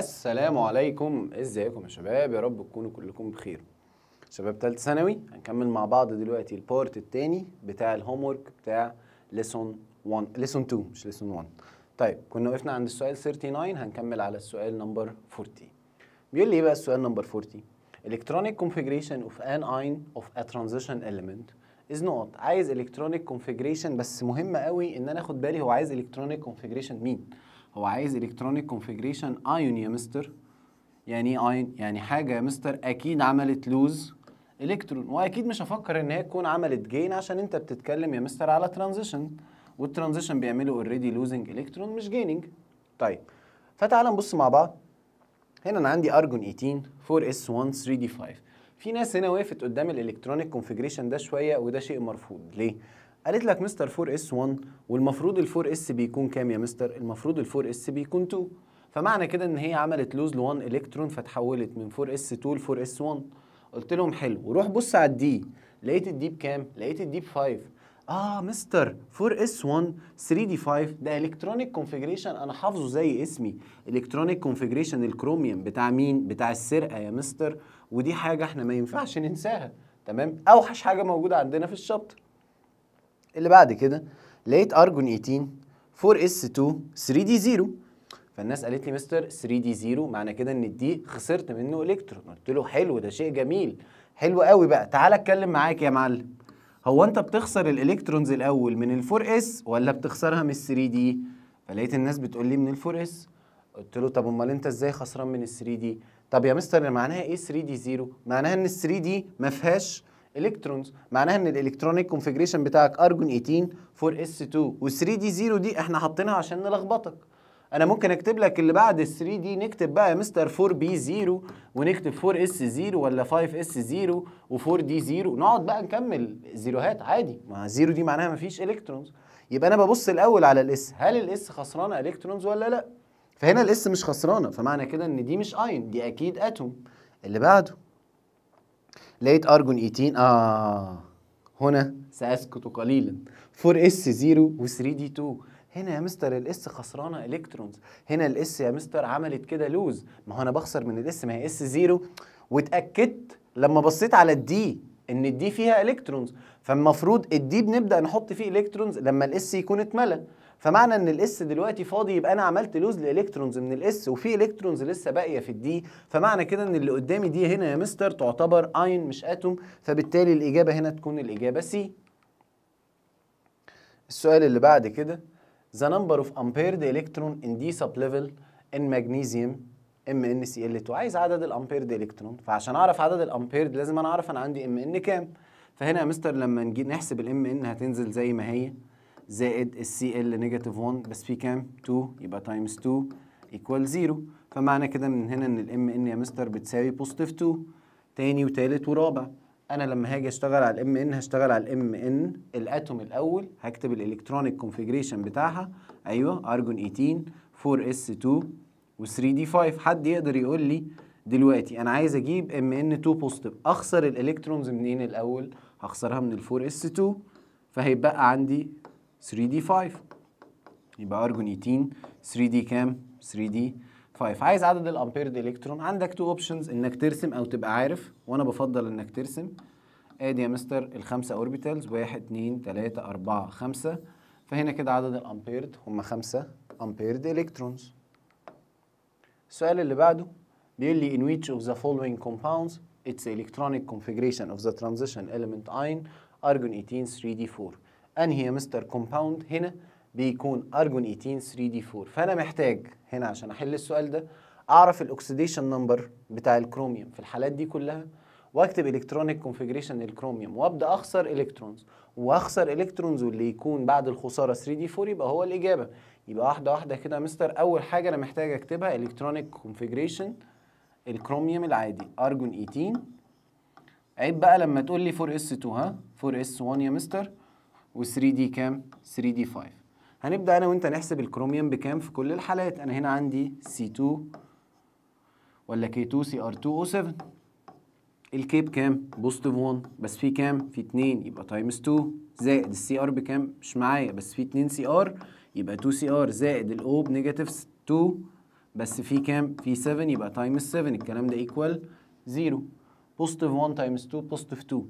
السلام عليكم ازيكم يا شباب يا رب تكونوا كلكم بخير شباب ثالثه ثانوي هنكمل مع بعض دلوقتي البارت الثاني بتاع الهوم ورك بتاع ليسون 1 ليسون 2 مش ليسون 1 طيب كنا وقفنا عند السؤال 39 هنكمل على السؤال نمبر 40 بيقول لي ايه بقى السؤال نمبر 40 الكترونيك كونفيجريشن اوف ان اين اوف ا ترانزيشن اليمنت از نوت عايز الكترونيك كونفيجريشن بس مهم قوي ان انا اخد بالي هو عايز الكترونيك كونفيجريشن مين هو عايز الكترونيك كونفيجريشن ايون يا مستر يعني ايه ايون يعني حاجه يا مستر اكيد عملت لوز الكترون واكيد مش هفكر ان هي تكون عملت جين عشان انت بتتكلم يا مستر على ترانزيشن والترانزيشن بيعملوا اوريدي لوزنج الكترون مش جيننج طيب فتعال نبص مع بعض هنا انا عندي ارجون 18 4 s 1 3 d 5 في ناس هنا وقفت قدام الالكترونيك كونفيجريشن ده شويه وده شيء مرفوض ليه قالت لك مستر 4 اس 1 والمفروض ال 4 اس بيكون كام يا مستر المفروض ال 4 اس بيكون 2 فمعنى كده ان هي عملت لوز ل 1 الكترون فتحولت من 4 اس 2 ل 4 اس 1 قلت لهم حلو وروح بص على الدي لقيت الدي بكام لقيت الدي ب 5 اه مستر 4 اس 1 3 دي 5 ده الكترونيك كونفيجريشن انا حافظه زي اسمي الكترونيك كونفيجريشن الكروميوم بتاع مين بتاع السرقه يا مستر ودي حاجه احنا ما ينفعش ننساها تمام اوحش حاجه موجوده عندنا في الشابتر اللي بعد كده لقيت ارجون 18 4 اس 2 3 دي 0 فالناس قالت لي مستر 3 دي 0 معنى كده ان الدي خسرت منه الكترون قلت له حلو ده شيء جميل حلو قوي بقى تعالى اتكلم معاك يا معلم هو انت بتخسر الالكترونز الاول من ال 4 اس ولا بتخسرها من ال 3 دي فلقيت الناس بتقول لي من ال 4 اس قلت له طب امال انت ازاي خسران من ال 3 دي طب يا مستر معناها ايه 3 دي 0 معناها ان ال 3 دي ما فيهاش الكترونز معناها ان الالكترونيك كونفيجريشن بتاعك ارجون 18 4 اس 2 وال3 دي 0 دي احنا حاطينها عشان نلخبطك انا ممكن اكتب لك اللي بعد ال3 دي نكتب بقى يا مستر 4 بي 0 ونكتب 4 اس 0 ولا 5 اس 0 و4 دي 0 نقعد بقى نكمل زيروهات عادي ما 0 دي معناها مفيش الكترونز يبقى انا ببص الاول على الاس هل الاس خسرانه الكترونز ولا لا فهنا الاس مش خسرانه فمعنى كده ان دي مش اين دي اكيد اتوم اللي بعده لقيت ارجون 18 اه هنا ساسكت قليلا 4 s 0 و3 d 2 هنا يا مستر الاس خسرانه الكترونز هنا الاس يا مستر عملت كده لوز ما هو انا بخسر من الاس ما هي اس 0 واتاكدت لما بصيت على الدي ان الدي فيها الكترونز فالمفروض الدي بنبدا نحط فيه الكترونز لما الاس يكون اتملى فمعنى ان الاس دلوقتي فاضي يبقى انا عملت لوز لالكترونز من الاس وفي الكترونز لسه باقيه في الدي فمعنى كده ان اللي قدامي دي هنا يا مستر تعتبر اين مش اتوم فبالتالي الاجابه هنا تكون الاجابه سي السؤال اللي بعد كده the number of سب ليفل in D ام in magnesium ال 2 عايز عدد الامبيرد الكترون فعشان اعرف عدد الامبيرد لازم انا اعرف انا عندي ام ان كام فهنا يا مستر لما نجي نحسب الام ان هتنزل زي ما هي زائد السي ال نيجاتيف 1 بس في كام 2 يبقى تايمز 2 ايكوال 0 فمعنى كده من هنا ان الام ان يا مستر بتساوي بوزيتيف 2 تاني وتالت ورابع انا لما هاجي اشتغل على الام ان هشتغل على الام ان الاتوم الاول هكتب الالكترونيك كونفيجريشن بتاعها ايوه ارجون 18 4 اس 2 و 3 دي 5 حد يقدر يقول لي دلوقتي انا عايز اجيب ام ان 2 بوزيتيف اخسر الالكترونز منين الاول هخسرها من ال 4 اس 2 فهيبقى عندي 3D5 يبقى ارجونيتين 3D كام 3D5 عايز عدد الامبيرد الكترون عندك تو اوبشنز انك ترسم او تبقى عارف وانا بفضل انك ترسم ادي يا مستر الخمسه اوربيتالز 1 2 3 4 5 فهنا كده عدد الامبيرد هم 5 امبيرد الكترونز السؤال اللي بعده بيقول لي in which of the following compounds its electronic configuration of the transition element ion argon 18 3d4 انهي يا مستر كومباوند هنا بيكون ارجون 18 3 دي 4 فانا محتاج هنا عشان احل السؤال ده اعرف الاكسديشن نمبر بتاع الكروميوم في الحالات دي كلها واكتب الكترونيك كونفيجريشن للكروميوم وابدا اخسر الكترونز واخسر الكترونز واللي يكون بعد الخساره 3 دي 4 يبقى هو الاجابه يبقى واحده واحده كده يا مستر اول حاجه انا محتاج اكتبها الكترونيك كونفيجريشن الكروميوم العادي ارجون 18 عيب بقى لما تقول لي 4 اس 2 ها 4 اس 1 يا مستر و3 دي كام 3 دي 5 هنبدا انا وانت نحسب الكروميوم بكام في كل الحالات انا هنا عندي سي 2 ولا كي 2 سي ار 2 او 7 الكي بكام بوزيتيف 1 بس في كام في 2 يبقى تايمز 2 زائد السي ار بكام مش معايا بس في 2 سي ار يبقى 2 سي ار زائد الاو بنيجاتيف 2 بس في كام في 7 يبقى تايمز 7 الكلام ده ايكوال 0 بوزيتيف 1 تايمز 2 بوزيتيف 2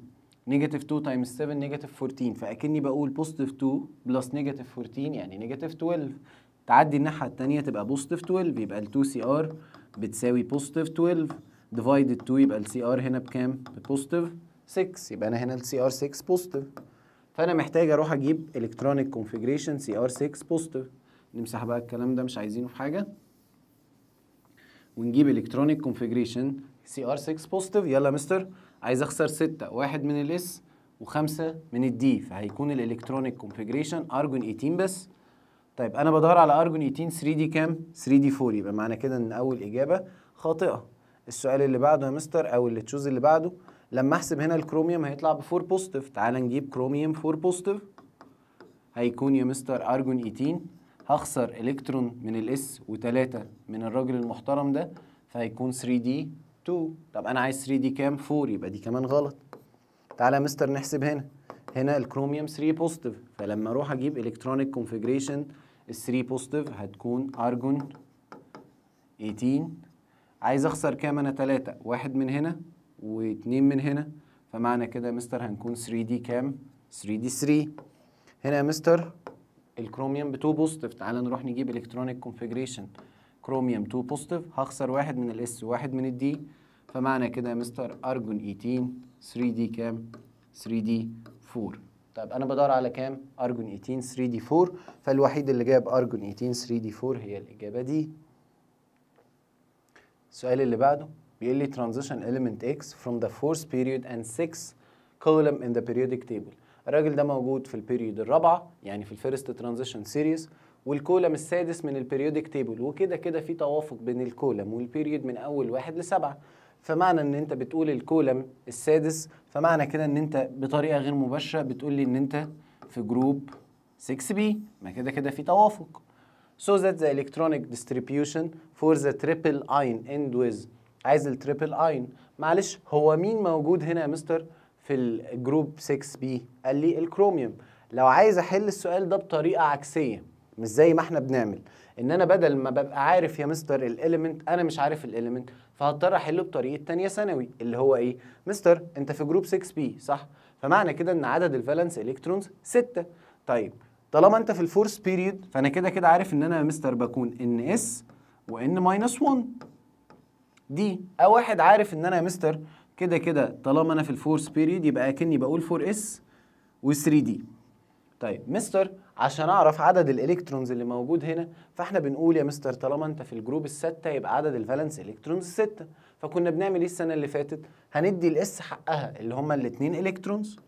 نيجاتيف 2 تايمز 7 نيجاتيف 14 فاكني بقول بوزيتيف 2 بلس نيجاتيف 14 يعني نيجاتيف 12 تعدي الناحيه الثانيه تبقى بوزيتيف 12 يبقى ال 2 سي ار بتساوي بوزيتيف 12 ديفايدد 2 يبقى السي ار هنا بكام؟ بوزيتيف 6 يبقى انا هنا السي ار 6 بوزيتيف فانا محتاج اروح اجيب الكترونيك كونفيجريشن سي ار 6 بوزيتيف نمسح بقى الكلام ده مش عايزينه في حاجه ونجيب الكترونيك كونفيجريشن سي ار 6 بوزيتيف يلا يا مستر عايز اخسر 6 واحد من الاس وخمسة من الدي فهيكون الالكترونيك كونفيجريشن ارجون 18 بس طيب انا بدور على ارجون 18 3 دي كام 3 دي 4 يبقى معنى كده ان اول اجابه خاطئه السؤال اللي بعده يا مستر او اللي تشوز اللي بعده لما احسب هنا الكروميوم هيطلع ب 4 بوزيتيف تعال نجيب كروميوم 4 بوزيتيف هيكون يا مستر ارجون 18 هخسر الكترون من الاس وثلاثة من الراجل المحترم ده فهيكون 3 دي 2 طب انا عايز 3 دي كام 4 يبقى دي كمان غلط تعالى يا مستر نحسب هنا هنا الكروميوم 3 بوزيتيف فلما اروح اجيب الكترونيك كونفيجريشن ال 3 بوزيتيف هتكون ارجون 18 عايز اخسر كام انا 3 واحد من هنا و2 من هنا فمعنى كده يا مستر هنكون 3 دي كام 3 دي 3 هنا يا مستر الكروميوم ب 2 بوزيتيف تعالى نروح نجيب الكترونيك كونفيجريشن كروميوم 2 بوزيتيف هخسر واحد من الاس وواحد من الدي فمعنى كده يا مستر ارجون 18 3 دي كام 3 دي 4 طب انا بدور على كام ارجون 18 3 دي 4 فالوحيد اللي جاب ارجون 18 3 دي 4 هي الاجابه دي السؤال اللي بعده بيقول لي transition element X from the fourth period and sixth column in the periodic table الراجل ده موجود في البيريود الرابعه يعني في الفيرست ترانزيشن سيريز والكولم السادس من البيريودك تيبل وكده كده في توافق بين الكولم والبيريود من اول واحد لسبعه فمعنى ان انت بتقول الكولم السادس فمعنى كده ان انت بطريقه غير مباشره بتقول لي ان انت في جروب 6 بي ما كده كده في توافق so that the electronic distribution for the triple ion end with عايز التريبل ion معلش هو مين موجود هنا يا مستر في الجروب 6 بي قال لي الكروميوم لو عايز احل السؤال ده بطريقه عكسيه مش زي ما احنا بنعمل ان انا بدل ما ببقى عارف يا مستر الاليمنت انا مش عارف الاليمنت فهضطر احله بطريقه ثانيه ثانوي اللي هو ايه مستر انت في جروب 6 بي صح فمعنى كده ان عدد الفالنس الكترونز 6 طيب طالما انت في الفورس بيريد فانا كده كده عارف ان انا يا مستر بكون ان اس وان ماينس 1 دي او واحد عارف ان انا يا مستر كده كده طالما انا في الفورس بيريد يبقى اكني بقول 4 اس و3 دي طيب مستر عشان اعرف عدد الالكترونز اللي موجود هنا فاحنا بنقول يا مستر طالما انت في الجروب الستة يبقى عدد الفالنس الكترونز ستة فكنا بنعمل ايه السنه اللي فاتت هندي الاس حقها اللي هما الاثنين الكترونز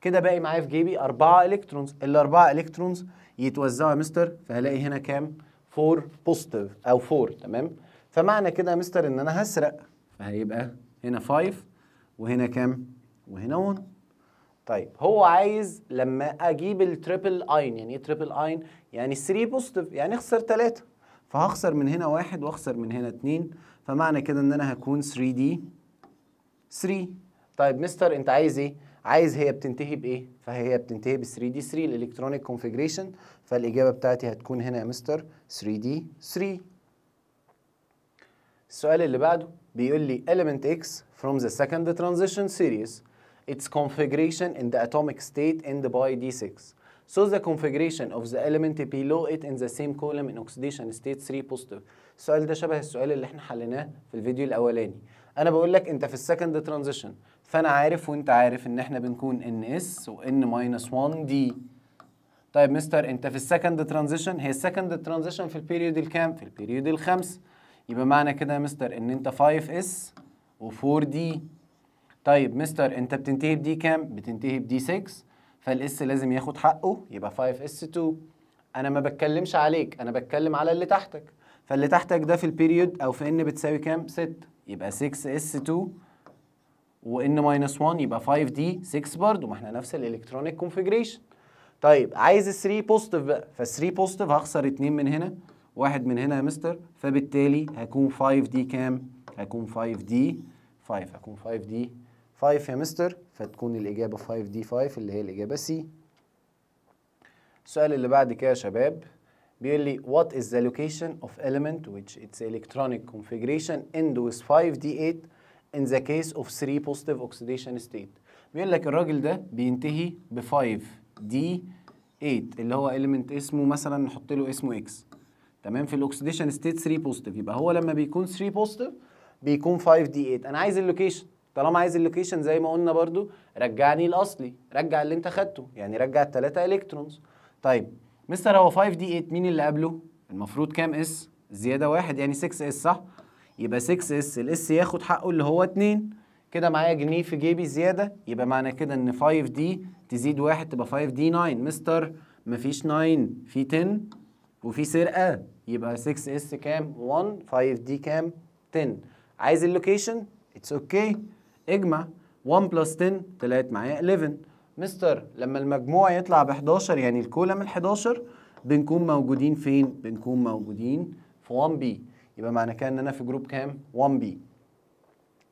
كده باقي معايا في جيبي اربعة الكترونز الاربعه الكترونز يتوزعوا يا مستر فهلاقي هنا كام 4 بوستيف او 4 تمام فمعنى كده يا مستر ان انا هسرق فهيبقى هنا 5 وهنا كام وهنا 1 طيب هو عايز لما اجيب التريبل اين يعني ايه تريبل اين يعني 3 بوزيتيف يعني اخسر 3 فهخسر من هنا واحد واخسر من هنا 2 فمعنى كده ان انا هكون 3 دي 3 طيب مستر انت عايز ايه عايز هي بتنتهي بايه فهي بتنتهي بال 3 دي 3 الالكترونيك كونفجريشن فالاجابه بتاعتي هتكون هنا يا مستر 3 دي 3 السؤال اللي بعده بيقول لي element x from the second transition series its configuration in the atomic state and by D6. So the configuration of the element below it in the same column in oxidation state 3 positive. السؤال ده شبه السؤال اللي احنا حليناه في الفيديو الاولاني. انا بقول لك انت في السكند ترانزيشن فانا عارف وانت عارف ان احنا بنكون ان اس وان ماينس 1 دي. طيب مستر انت في السكند ترانزيشن هي السكند ترانزيشن في البيريود الكام؟ في البيريود الخمس. يبقى معنى كده يا مستر ان انت 5 اس و 4 دي طيب مستر انت بتنتهي بدي كام؟ بتنتهي بدي 6 فالاس لازم ياخد حقه يبقى 5 اس 2 انا ما بتكلمش عليك انا بتكلم على اللي تحتك فاللي تحتك ده في البيريود او في ان بتساوي كام؟ 6 يبقى 6 اس 2 وان ماينس 1 يبقى 5 دي 6 برضه ما احنا نفس الالكترونيك كونفجريشن طيب عايز 3 بوزيتيف بقى ف 3 بوزيتيف هخسر 2 من هنا واحد من هنا يا مستر فبالتالي هكون 5 دي كام؟ هكون 5 دي 5 هكون 5 دي 5 يا مستر فتكون الإجابة 5 دي 5 اللي هي الإجابة سي السؤال اللي بعد كده يا شباب بيقول لي what is the location of element which its electronic configuration end with 5d8 in the case of 3 positive oxidation state بيقول لك الراجل ده بينتهي ب 5d8 اللي هو element اسمه مثلا نحط له اسمه x تمام في الاكسيديشن ستيت 3 بوزيتيف يبقى هو لما بيكون 3 بوزيتيف بيكون 5d8 انا عايز اللوكيشن طالما عايز اللوكيشن زي ما قلنا برضو رجعني الاصلي رجع اللي انت خدته يعني رجع التلاتة الكترونز طيب مستر هو 5 دي 8 مين اللي قبله المفروض كام اس زياده واحد يعني 6 اس صح يبقى 6 اس الاس ياخد حقه اللي هو 2 كده معايا جنيه في جيبي زياده يبقى معنى كده ان 5 دي تزيد واحد تبقى 5 دي 9 مستر مفيش 9 في 10 وفي سرقه يبقى 6 اس كام 1 5 دي كام 10 عايز اللوكيشن اتس اوكي okay. اجمع 1 بلس 10 طلعت معايا 11 مستر لما المجموع يطلع ب 11 يعني الكولم ال 11 بنكون موجودين فين؟ بنكون موجودين في 1 بي يبقى معنى كده ان انا في جروب كام؟ 1 بي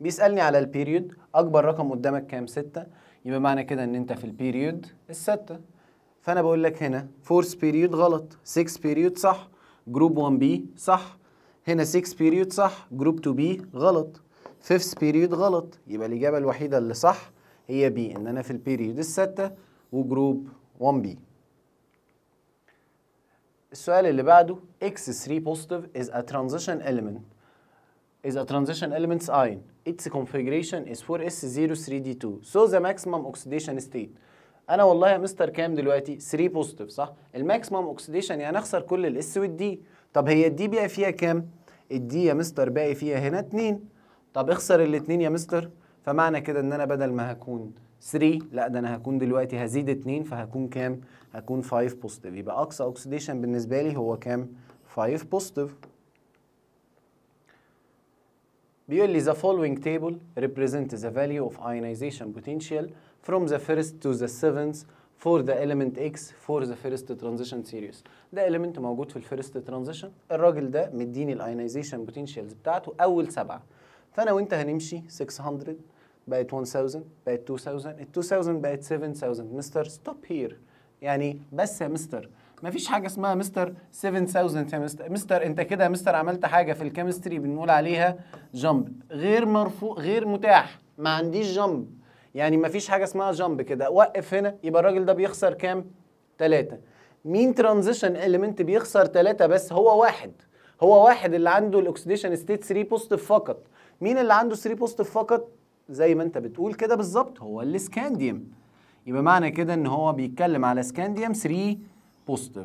بيسالني على البيريود اكبر رقم قدامك كام؟ 6 يبقى معنى كده ان انت في البيريود الستة فانا بقول لك هنا 4 بيريود غلط 6 بيريود صح جروب 1 بي صح هنا 6 بيريود صح جروب 2 بي غلط فيفث بيريود غلط يبقى الإجابة الوحيدة اللي صح هي بي إن أنا في البيريود الستة وجروب 1 بي السؤال اللي بعده X3 positive is a transition element is a transition element ion its configuration is 4s03d2 so the maximum oxidation state انا والله يا مستر كام دلوقتي 3 positive صح الماكسيمم اوكسيديشن يعني اخسر كل الاس والدي طب هي الدي بقى فيها كام الدي يا مستر باقي فيها هنا 2 طب اخسر الاثنين يا مستر فمعنى كده ان انا بدل ما هكون 3 لا ده انا هكون دلوقتي هزيد 2 فهكون كام هكون 5 بوزيتيف يبقى اقصى اوكسيديشن بالنسبه لي هو كام 5 بوزيتيف بيقول لي the following table represents the value of ionization potential from the first to the seventh for the element X for the first transition series ده element موجود في الفيرست ترانزيشن الراجل ده مديني الايونيزيشن potentials بتاعته اول سبعه فانا وانت هنمشي 600 بقت 1000 بقت 2000 ال 2000 بقت 7000 مستر ستوب هير يعني بس يا مستر ما فيش حاجه اسمها مستر 7000 يا مستر مستر انت كده يا مستر عملت حاجه في الكيمستري بنقول عليها جامب غير مرفوع غير متاح ما عنديش جامب يعني ما فيش حاجه اسمها جامب كده وقف هنا يبقى الراجل ده بيخسر كام 3 مين ترانزيشن اليمنت بيخسر 3 بس هو واحد هو واحد اللي عنده الاكسديشن ستيت 3 بوزيتيف فقط مين اللي عنده 3 بوزيتيف فقط زي ما انت بتقول كده بالظبط هو الاسكانديوم يبقى معنى كده ان هو بيتكلم على اسكانديوم 3 بوزيتيف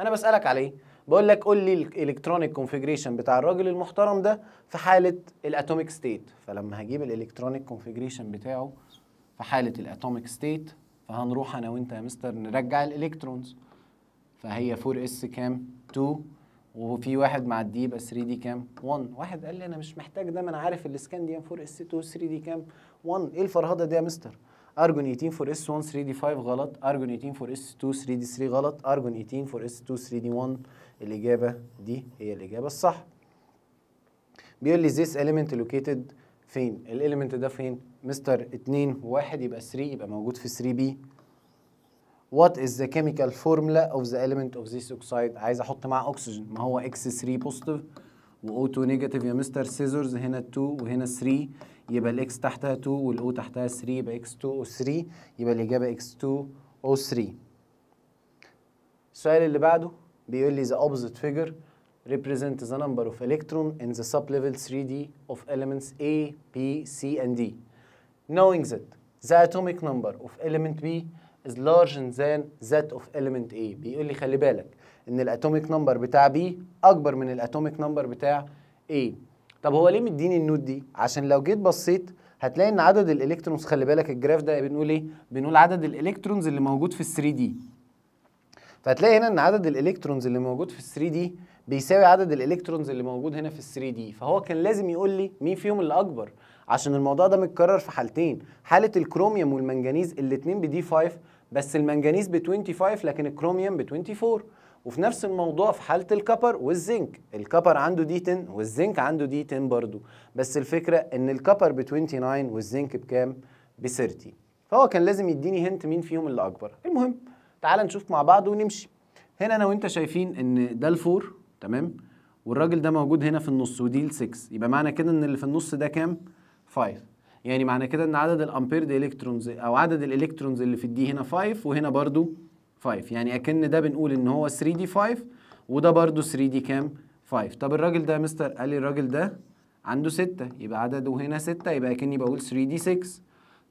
انا بسالك عليه إيه؟ بقول لك قول لي الالكترونيك كونفيجريشن بتاع الراجل المحترم ده في حاله الاتوميك ستيت فلما هجيب الالكترونيك كونفيجريشن بتاعه في حاله الاتوميك ستيت فهنروح انا وانت يا مستر نرجع الالكترونز فهي 4 s كام 2 وفي واحد معديه يبقى 3 دي كام 1 واحد قال لي انا مش محتاج ده ما انا عارف الاسكان دي ام 4 اس 2 3 دي كام 1 ايه الفرهده دي يا مستر ارجون 18 4 اس 1 3 دي 5 غلط ارجون 18 4 اس 2 3 دي 3 غلط ارجون 18 4 اس 2 3 دي 1 الاجابه دي هي الاجابه الصح بيقول لي this element located فين الاليمنت ده فين مستر 2 و1 يبقى 3 يبقى موجود في 3 بي وات از ذا كيميكال فورمولا اوف ذا element اوف this اوكسايد عايز احط معاه اكسجين ما هو اكس 3 بوزيتيف و O2 نيجاتيف يا مستر سيزرز هنا 2 وهنا 3 يبقى الاكس تحتها 2 والاو تحتها 3 يبقى اكس 2 او 3 يبقى الاجابه اكس 2 او 3 السؤال اللي بعده بيقول لي the opposite figure represent the number of electron in the sublevel 3D of elements A, B, C and D knowing that the atomic number of element B is larger than that of element A بيقول لي خلي بالك ان الاتوميك نمبر بتاع B اكبر من الاتوميك نمبر بتاع A طب هو ليه مديني النوت دي عشان لو جيت بصيت هتلاقي ان عدد الالكترونز خلي بالك الجراف ده بنقول ايه بنقول عدد الالكترونز اللي موجود في ال 3 دي فهتلاقي هنا ان عدد الالكترونز اللي موجود في ال 3 دي بيساوي عدد الالكترونز اللي موجود هنا في ال 3 دي فهو كان لازم يقول لي مين فيهم اللي اكبر عشان الموضوع ده متكرر في حالتين حاله الكروميوم والمنجنيز الاثنين بدي 5 بس المنجنيز ب 25 لكن الكروميوم ب 24 وفي نفس الموضوع في حاله الكبر والزنك الكبر عنده دي 10 والزنك عنده دي 10 برضه بس الفكره ان الكبر ب 29 والزنك بكام ب 30 فهو كان لازم يديني هنت مين فيهم اللي اكبر المهم تعال نشوف مع بعض ونمشي هنا انا وانت شايفين ان ده الفور تمام والراجل ده موجود هنا في النص ودي ال 6 يبقى معنى كده ان اللي في النص ده كام 5 يعني معنى كده ان عدد الامبيرد الكترونز او عدد الالكترونز اللي في الدي هنا 5 وهنا برضو 5 يعني اكن ده بنقول ان هو 3 دي 5 وده برضو 3 دي كام 5 طب الراجل ده يا مستر قال لي الراجل ده عنده 6 يبقى عدده هنا 6 يبقى اكني بقول 3 دي 6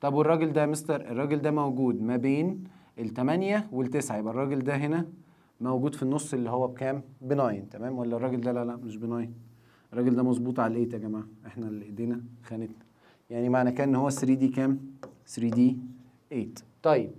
طب والراجل ده يا مستر الراجل ده موجود ما بين ال8 وال9 يبقى الراجل ده هنا موجود في النص اللي هو بكام ب 9 تمام ولا الراجل ده لا لا مش ب 9 الراجل ده مظبوط على الايت يا جماعه احنا اللي ايدينا خانتنا يعني معنى كان ان هو 3 دي كام 3 دي 8 طيب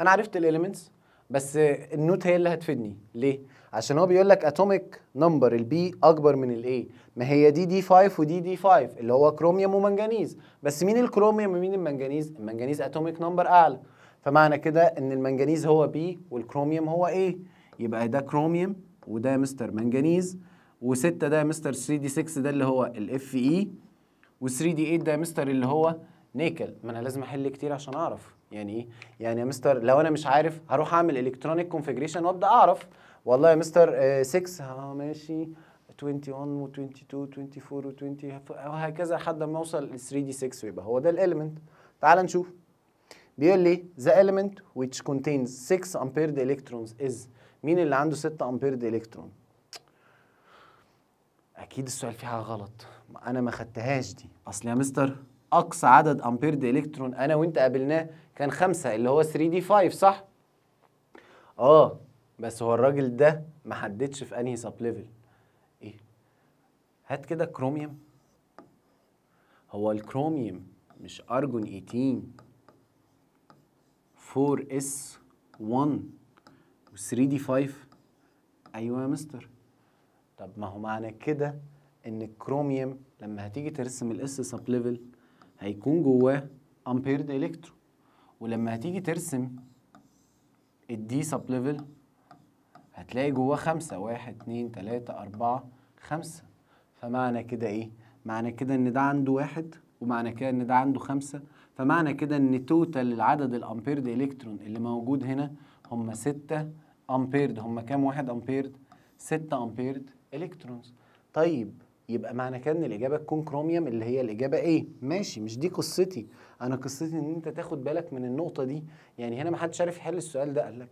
انا عرفت الاليمنتس بس النوت هي اللي هتفيدني ليه عشان هو بيقول لك اتوميك نمبر البي اكبر من الاي ما هي دي دي 5 ودي دي 5 اللي هو كروميوم ومنجنيز بس مين الكروميوم ومين المنجنيز المنجنيز اتوميك نمبر اعلى فمعنى كده ان المنجنيز هو بي والكروميوم هو ايه يبقى ده كروميوم وده مستر منجنيز و6 ده مستر 3 دي 6 ده اللي هو الاف اي و 3 دي 8 إيه ده يا مستر اللي هو نيكل ما انا لازم احل كتير عشان اعرف يعني ايه يعني يا مستر لو انا مش عارف هروح اعمل الكترونيك كونفيجريشن وابدا اعرف والله يا مستر 6 آه،, اه ماشي 21 و 22 و 24 و 20 وهكذا لحد ما اوصل ل 3 دي 6 ويبقى هو ده الاليمنت تعال نشوف بيقول لي the element which contains 6 امبيرد الكترونز از مين اللي عنده 6 امبيرد الكترون اكيد السؤال فيه حاجه غلط ما انا ما خدتهاش دي اصل يا مستر اقصى عدد امبير دي الكترون انا وانت قابلناه كان خمسة اللي هو 3 دي 5 صح اه بس هو الراجل ده ما حددش في انهي سب ليفل ايه هات كده كروميوم هو الكروميوم مش ارجون 18 4 اس 1 و 3 دي 5 ايوه يا مستر طب ما هو معنى كده ان الكروميوم لما هتيجي ترسم الاس سب ليفل هيكون جواه امبيرد الكترو ولما هتيجي ترسم الدي سب ليفل هتلاقي جواه خمسة واحد اتنين تلاتة أربعة خمسة فمعنى كده إيه؟ معنى كده إن ده عنده واحد ومعنى كده إن ده عنده خمسة فمعنى كده إن توتال العدد الأمبيرد إلكترون اللي موجود هنا هم ستة أمبيرد هم كام واحد أمبيرد؟ ستة أمبيرد إلكترونز طيب يبقى معنى كده ان الاجابه تكون كروميوم اللي هي الاجابه ايه ماشي مش دي قصتي انا قصتي ان انت تاخد بالك من النقطه دي يعني هنا ما حدش عارف يحل السؤال ده قال لك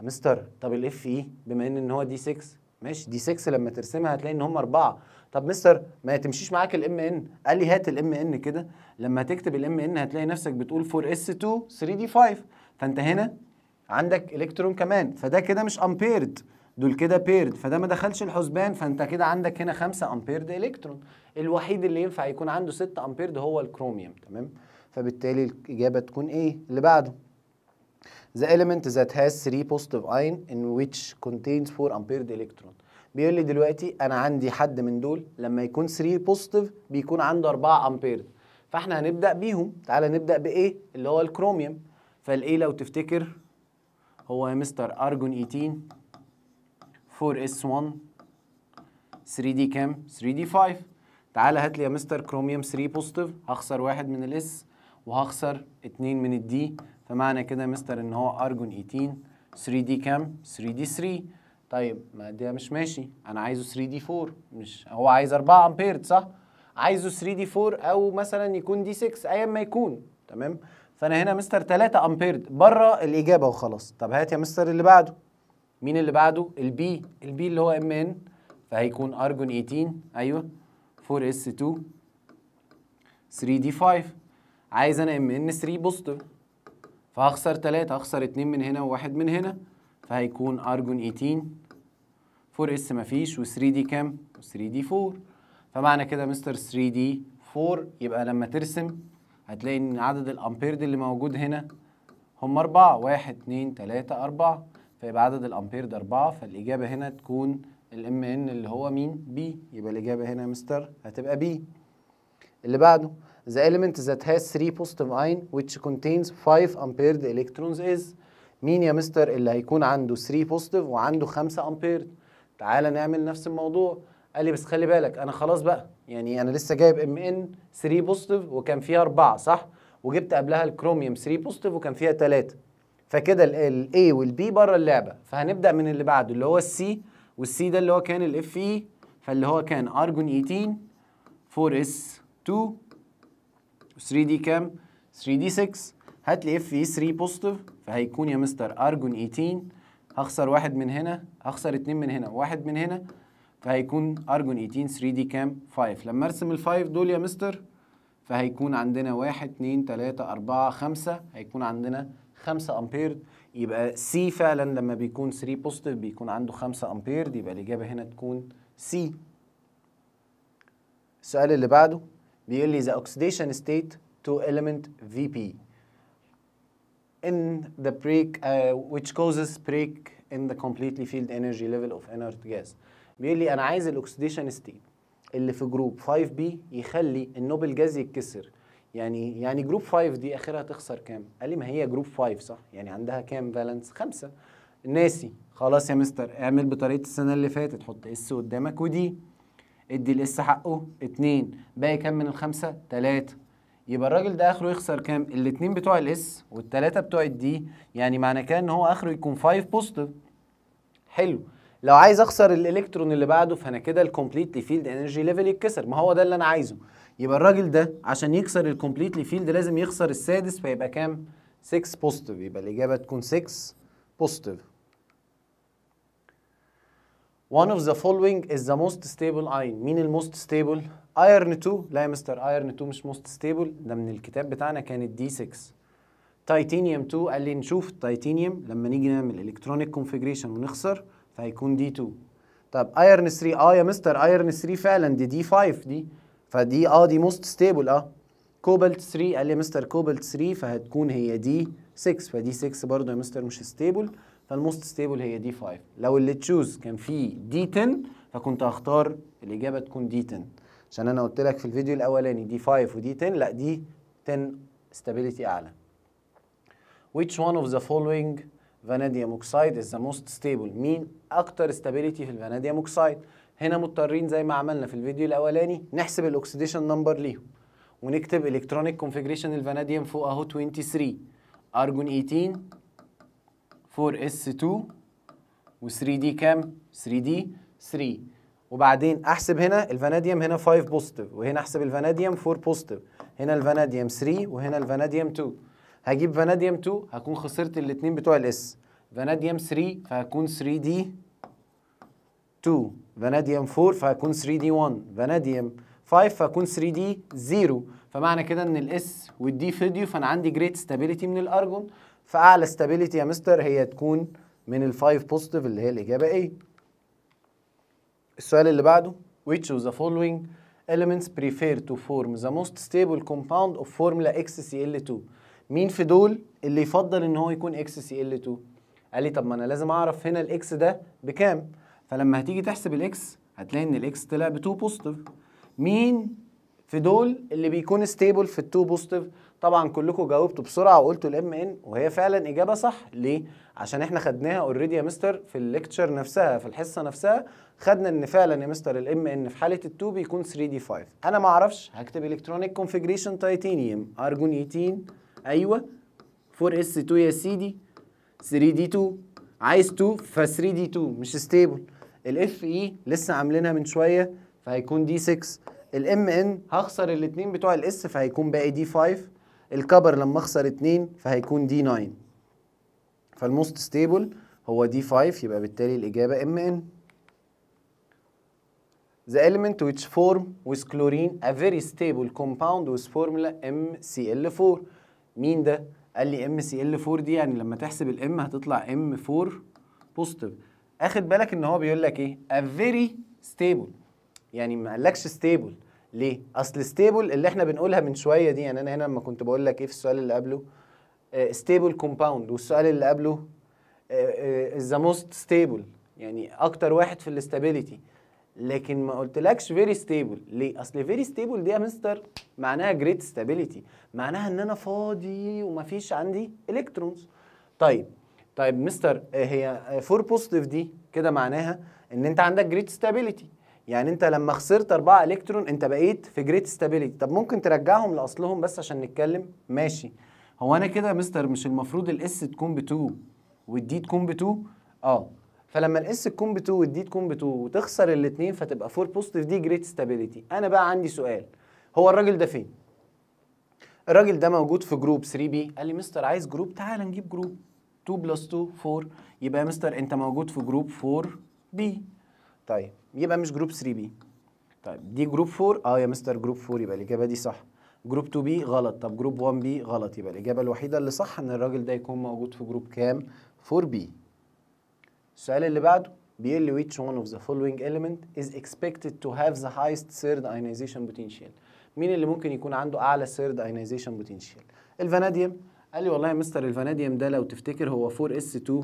يا مستر طب الاف اي e بما ان ان هو دي 6 ماشي دي 6 لما ترسمها هتلاقي ان هم اربعه طب مستر ما تمشيش معاك الام ان قال لي هات الام ان كده لما تكتب الام ان هتلاقي نفسك بتقول 4 اس 2 3 دي 5 فانت هنا عندك الكترون كمان فده كده مش امبيرد دول كده بيرد فده ما دخلش الحسبان فانت كده عندك هنا 5 امبيرد الكترون الوحيد اللي ينفع يكون عنده 6 امبيرد هو الكروميوم تمام فبالتالي الاجابه تكون ايه اللي بعده The element that has 3 positive ion in which contains 4 امبيرد الكترون بيقول لي دلوقتي انا عندي حد من دول لما يكون 3 بوزيتيف بيكون عنده 4 امبير فاحنا هنبدا بيهم تعالى نبدا بايه اللي هو الكروميوم فالايه لو تفتكر هو يا مستر ارجون 18 4s1 3d كام 3d 5 تعالى هات لي يا مستر كروميوم 3 بوزيتيف هخسر واحد من الاس وهخسر اتنين من الدي فمعنى كده يا مستر ان هو ارجون 18 3d كام 3d 3 طيب ما ده مش ماشي انا عايزه 3d 4 مش هو عايز 4 امبير صح عايزه 3d 4 او مثلا يكون دي 6 ايا ما يكون تمام فانا هنا مستر 3 امبير بره الاجابه وخلاص طب هات يا مستر اللي بعده مين اللي بعده البي البي اللي هو ام ان فهيكون ارجون 18 ايوه 4 اس 2 3 دي 5 عايز انا ام ان 3 بوستر فهخسر 3 هخسر 2 من هنا وواحد من هنا فهيكون ارجون 18 4 اس مفيش و3 دي كام 3 دي 4 فمعنى كده مستر 3 دي 4 يبقى لما ترسم هتلاقي ان عدد الامبيرد اللي موجود هنا هم 4 1 2 3 4 فيبقى عدد الامبير ده 4 فالاجابه هنا تكون الام ان اللي هو مين بي يبقى الاجابه هنا يا مستر هتبقى بي اللي بعده the element that has 3 positive ion which contains 5 ampered electrons is مين يا مستر اللي هيكون عنده 3 بوزيتيف وعنده 5 امبير تعالى نعمل نفس الموضوع قال لي بس خلي بالك انا خلاص بقى يعني انا لسه جايب ام ان 3 بوزيتيف وكان فيها 4 صح وجبت قبلها الكروميوم 3 بوزيتيف وكان فيها 3 فكده الاي B بره اللعبه فهنبدا من اللي بعده اللي هو السي والسي ده اللي هو كان الاف FE فاللي هو كان ارجون 18 4 s 2 3 d كام 3 d 6 هات لي fe 3 بوزيتيف فهيكون يا مستر ارجون 18 هخسر واحد من هنا هخسر اتنين من هنا وواحد من هنا فهيكون ارجون 18 3 d كام 5 لما ارسم ال5 دول يا مستر فهيكون عندنا واحد اتنين تلاتة أربعة خمسة هيكون عندنا 5 امبير يبقى سي فعلا لما بيكون 3 بوزيتيف بيكون عنده 5 امبير يبقى الاجابه هنا تكون سي السؤال اللي بعده بيقول لي the oxidation state to element VP in the break uh, which causes break in the completely filled energy level of inert gas بيقول لي انا عايز الاكسديشن ستيت اللي في جروب 5B يخلي النوبل جاز يتكسر يعني يعني جروب 5 دي اخرها تخسر كام؟ قال لي ما هي جروب 5 صح؟ يعني عندها كام فالنس؟ خمسه ناسي خلاص يا مستر اعمل بطريقه السنه اللي فاتت حط اس قدامك ودي ادي الاس حقه اتنين باقي كام من الخمسه؟ تلاته يبقى الراجل ده اخره يخسر كام؟ الاتنين بتوع الاس والتلاته بتوع الدي يعني معنى كده ان هو اخره يكون 5 بوزيتيف حلو لو عايز اخسر الالكترون اللي بعده فانا كده الكومبليتلي فيلد انرجي ليفل يتكسر ما هو ده اللي انا عايزه يبقى الراجل ده عشان يكسر الكومبليتلي فيلد لازم يخسر السادس فيبقى كام 6 بوزيتيف يبقى الاجابه تكون 6 بوزيتيف One of the following is the most stable iron مين الموست ستيبل ايرن 2 لا يا مستر ايرن 2 مش موست ستيبل ده من الكتاب بتاعنا كانت دي 6 تايتانيوم 2 قال لي نشوف التايتانيوم لما نيجي نعمل الكترونيك كونفجريشن ونخسر فهيكون دي 2 طب ايرن 3 اه يا مستر ايرن 3 فعلا دي دي 5 دي فدي اه دي موست ستيبل اه كوبالت 3 قال لي مستر كوبالت 3 فهتكون هي دي 6 فدي 6 برضه يا مستر مش ستيبل فالموست ستيبل هي دي 5 لو اللي تشوز كان فيه دي 10 فكنت هختار الاجابه تكون دي 10 عشان انا قلت لك في الفيديو الاولاني دي 5 ودي 10 لا دي 10 ستابيليتي اعلى which one of the following vanadium oxide is the most stable مين اكتر stability في الفاناديوم اوكسايد هنا مضطرين زي ما عملنا في الفيديو الاولاني نحسب الاكسديشن نمبر ليهم ونكتب الكترونيك كونفيجريشن الفاناديوم فوق اهو 23 ارجون 18 4 s 2 و3 d كام 3 d 3 وبعدين احسب هنا الفاناديوم هنا 5 بوزيتيف وهنا احسب الفاناديوم 4 بوزيتيف هنا الفاناديوم 3 وهنا الفاناديوم 2 هجيب فاناديوم 2 هكون خسرت الاثنين بتوع الاس فاناديوم 3 فهكون 3 d 2 فاناديوم 4 فهيكون 3 دي 1 فاناديوم 5 فهيكون 3 دي 0 فمعنى كده ان الاس والدي فيديو فانا عندي جريت ستابيليتي من الارجون فاعلى ستابيليتي يا مستر هي تكون من ال5 بوزيتيف اللي هي الاجابه ايه السؤال اللي بعده which of the following elements prefer to form the most stable compound of formula XCl2 مين في دول اللي يفضل ان هو يكون XCl2 قال لي طب ما انا لازم اعرف هنا الاكس ده بكام فلما هتيجي تحسب الاكس هتلاقي ان الاكس طلع ب 2 بوزيتيف مين في دول اللي بيكون ستيبل في ال2 بوزيتيف طبعا كلكم جاوبتوا بسرعه وقلتوا الام ان وهي فعلا اجابه صح ليه عشان احنا خدناها اوريدي يا مستر في الليكتشر نفسها في الحصه نفسها خدنا ان فعلا يا مستر الام ان في حاله ال2 بيكون 3 دي 5 انا ما اعرفش هكتب الكترونيك كونفيجريشن تايتانيوم ارجون 18 ايوه 4 اس 2 يا سيدي 3 دي 2 عايز 2 ف 3 دي 2 مش ستيبل الاف اي e لسه عاملينها من شويه فهيكون دي 6 الام ان هخسر الاثنين بتوع الاس فهيكون باقي دي 5 الكبر لما اخسر اثنين فهيكون دي 9 فالموست ستيبل هو دي 5 يبقى بالتالي الاجابه ام ان The element which form with chlorine a very stable compound with formula MCl4 مين ده؟ قال لي MCl4 دي يعني لما تحسب الام هتطلع M4 بوزيتيف اخد بالك ان هو بيقول لك ايه a very stable يعني ما قالكش stable ليه اصل stable اللي احنا بنقولها من شويه دي يعني انا هنا لما كنت بقول لك ايه في السؤال اللي قبله ستيبل uh, كومباوند والسؤال اللي قبله ذا آه، موست آه، stable يعني اكتر واحد في الاستابيليتي لكن ما قلتلكش فيري ستيبل ليه اصل فيري ستيبل دي يا مستر معناها جريت ستابيليتي معناها ان انا فاضي ومفيش عندي الكترونز طيب طيب مستر آه، هي 4 آه، بوزيتيف دي كده معناها ان انت عندك جريت ستابيليتي يعني انت لما خسرت 4 الكترون انت بقيت في جريت ستابيليتي طب ممكن ترجعهم لاصلهم بس عشان نتكلم ماشي هو انا كده مستر مش المفروض الاس تكون ب 2 والدي تكون ب 2 اه فلما الاس تكون ب 2 والدي تكون ب 2 وتخسر الاثنين فتبقى 4 بوزيتيف دي جريت ستابيليتي انا بقى عندي سؤال هو الراجل ده فين الراجل ده موجود في جروب 3 بي قال لي مستر عايز جروب تعال نجيب جروب 2 بلس 2 4 يبقى يا مستر انت موجود في جروب 4 بي طيب يبقى مش جروب 3 بي طيب دي جروب 4 اه يا مستر جروب 4 يبقى الاجابه دي صح جروب 2 بي غلط طب جروب 1 بي غلط يبقى الاجابه الوحيده اللي صح ان الراجل ده يكون موجود في جروب كام 4 بي السؤال اللي بعده بيقول لي which one of the following element is expected to have the highest third ionization potential مين اللي ممكن يكون عنده اعلى third ionization potential الفناديوم قال لي والله يا مستر الفناديوم ده لو تفتكر هو 4 اس 2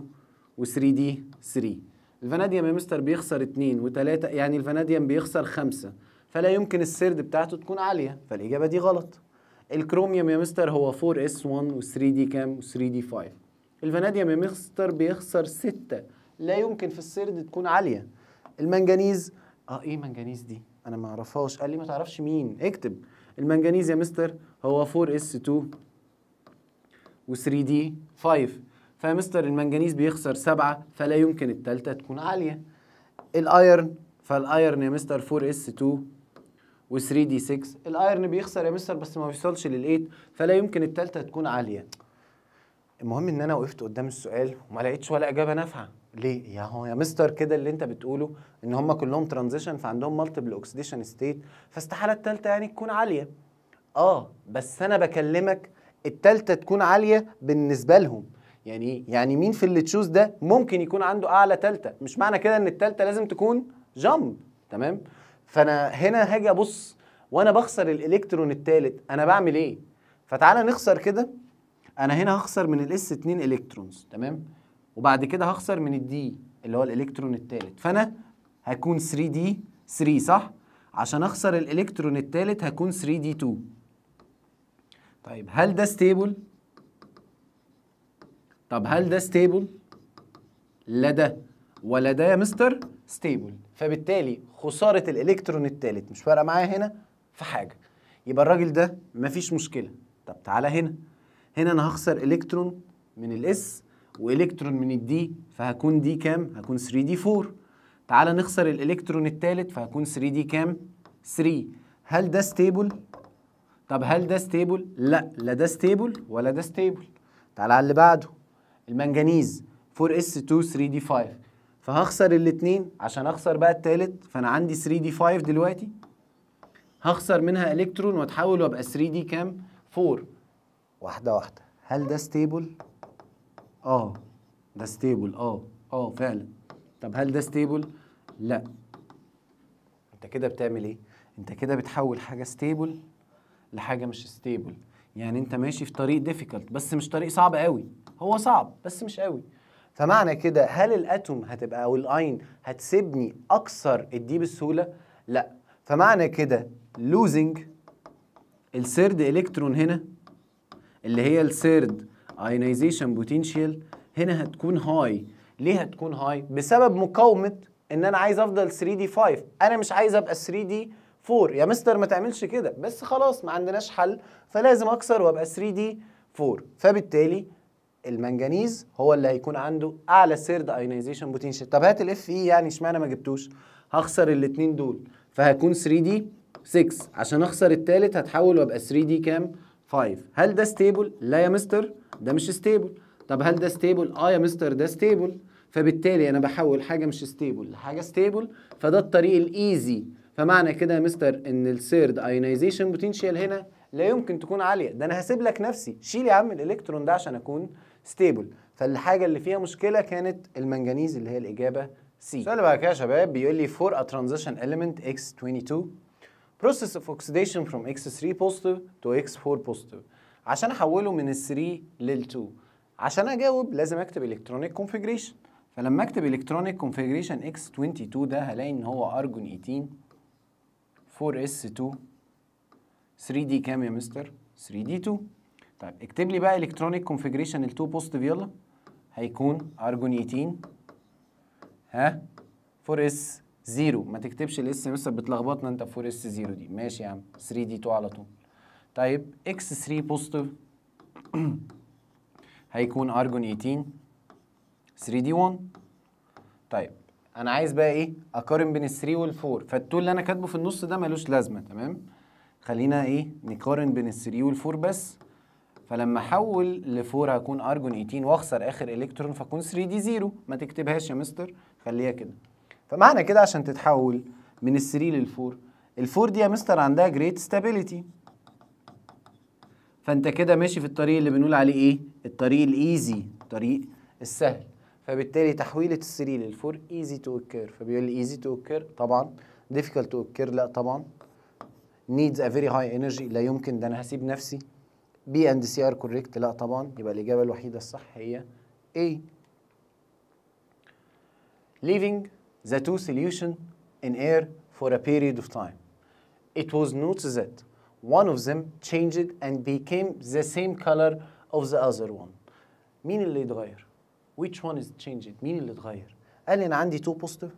و3 دي 3 الفناديوم يا مستر بيخسر 2 و3 يعني الفناديوم بيخسر 5 فلا يمكن السرد بتاعته تكون عاليه فالاجابه دي غلط الكروميوم يا مستر هو 4 اس 1 و3 دي كام و3 دي 5 الفناديوم يا مستر بيخسر 6 لا يمكن في السرد تكون عاليه المنجنيز اه ايه منجنيز دي انا ما اعرفهاش قال لي ما تعرفش مين اكتب المنجنيز يا مستر هو 4 اس 2 و3 دي 5 فمستر المنجنيز بيخسر 7 فلا يمكن الثالثه تكون عاليه الايرن فالايرن يا مستر 4 اس 2 و3 دي 6 الايرن بيخسر يا مستر بس ما بيوصلش لل8 فلا يمكن الثالثه تكون عاليه المهم ان انا وقفت قدام السؤال وما لقيتش ولا اجابه نافعه ليه يا هو يا مستر كده اللي انت بتقوله ان هم كلهم ترانزيشن فعندهم مالتيبل اوكسيديشن ستيت فاستحاله الثالثه يعني تكون عاليه اه بس انا بكلمك التالتة تكون عالية بالنسبة لهم يعني يعني مين في اللي تشوز ده ممكن يكون عنده اعلى تالتة مش معنى كده ان التالتة لازم تكون جامب تمام فانا هنا هاجي ابص وانا بخسر الالكترون التالت انا بعمل ايه فتعالى نخسر كده انا هنا هخسر من الاس 2 الكترونز تمام وبعد كده هخسر من الدي اللي هو الالكترون التالت فانا هكون 3 دي 3 صح عشان اخسر الالكترون التالت هكون 3 دي 2 طيب هل ده ستيبل طب هل ده ستيبل لا ده ولا ده يا مستر ستيبل فبالتالي خساره الالكترون الثالث مش فارقه معايا هنا في حاجه يبقى الراجل ده مفيش مشكله طب تعالى هنا هنا انا هخسر الكترون من الاس والكترون من الدي فهكون دي كام هكون 3 دي 4 تعالى نخسر الالكترون الثالث فهكون 3 دي كام 3 هل ده ستيبل طب هل ده ستيبل؟ لا لا ده ستيبل ولا ده ستيبل تعالى على اللي بعده المنجنيز 4 s 2 3 d 5 فهخسر الاثنين عشان اخسر بقى الثالث فانا عندي 3 d 5 دلوقتي هخسر منها الكترون واتحول وابقى 3 3d كام 4 واحده واحده هل ده ستيبل اه ده ستيبل اه اه فعلا طب هل ده ستيبل لا انت كده بتعمل ايه انت كده بتحول حاجه ستيبل لحاجه مش ستيبل يعني انت ماشي في طريق ديفيكلت بس مش طريق صعب قوي هو صعب بس مش قوي فمعنى كده هل الاتوم هتبقى او الاين هتسيبني اكثر الدي بسهوله لا فمعنى كده لوزنج السيرد الكترون هنا اللي هي السيرد ايونيزيشن بوتنشال هنا هتكون هاي ليه هتكون هاي بسبب مقاومه ان انا عايز افضل 3 دي 5 انا مش عايز ابقى 3 دي 4 يا مستر ما تعملش كده بس خلاص ما عندناش حل فلازم اكسر وابقى 3 دي 4 فبالتالي المنجنيز هو اللي هيكون عنده اعلى سيرد ايونيزيشن بوتنشال طب هات الاف اي يعني اشمعنى ما جبتوش هخسر الاثنين دول فهكون 3 دي 6 عشان اخسر الثالث هتحول وابقى 3 دي كام 5 هل ده ستيبل لا يا مستر ده مش ستيبل طب هل ده ستيبل اه يا مستر ده ستيبل فبالتالي انا بحول حاجه مش ستيبل لحاجه ستيبل فده الطريق الايزي فمعنى كده يا مستر ان السيرد ايونيزيشن بوتنشال هنا لا يمكن تكون عاليه ده انا هسيب لك نفسي شيل يا عم الالكترون ده عشان اكون ستيبل فالحاجه اللي فيها مشكله كانت المنجنيز اللي هي الاجابه سي السؤال اللي بعد كده يا شباب بيقول لي فور ا ترانزيشن اليمنت اكس 22 بروسيس اوف اوكسيديشن فروم اكس 3 بوزيتيف تو اكس 4 بوزيتيف عشان احوله من ال 3 لل 2 عشان اجاوب لازم اكتب الكترونيك كونفيجريشن فلما اكتب الكترونيك كونفيجريشن اكس 22 ده هلاقي ان هو ارجون 18 4s2 3d كام يا مستر 3d2 طيب اكتب لي بقى الكترونيك كونفيجريشن ال2 بوزيتيف يلا هيكون ارجونيتين ها 4s 0 ما تكتبش الاس يا مستر بتلخبطنا انت 4s 0 دي ماشي يا عم 3d2 على طول طيب اكس 3 بوزيتيف هيكون ارجون 18 3 d 1 طيب انا عايز بقى ايه اقارن بين ال3 وال4 فالتول اللي انا كاتبه في النص ده ملوش لازمه تمام خلينا ايه نقارن بين ال3 وال4 بس فلما احول ل4 هكون ارجون 18 واخسر اخر الكترون فاكون 3 دي 0 ما تكتبهاش يا مستر خليها كده فمعنى كده عشان تتحول من ال3 لل4 ال4 دي يا مستر عندها جريت ستابيليتي فانت كده ماشي في الطريق اللي بنقول عليه ايه الطريق الايزي الطريق السهل فبالتالي تحويله السري للفور ايزي تو اوكير فبيقول لي ايزي تو اوكير طبعا ديفيكالت تو اوكير لا طبعا نيدز ا فيري هاي انرجي لا يمكن ده انا هسيب نفسي بي اند سي ار كوريكت لا طبعا يبقى الاجابه الوحيده الصح هي A leaving the two solution in air for a period of time it was noticed that one of them changed and became the same color of the other one مين اللي اتغير which one is changed مين اللي اتغير قال لي انا عندي 2 بوزيتيف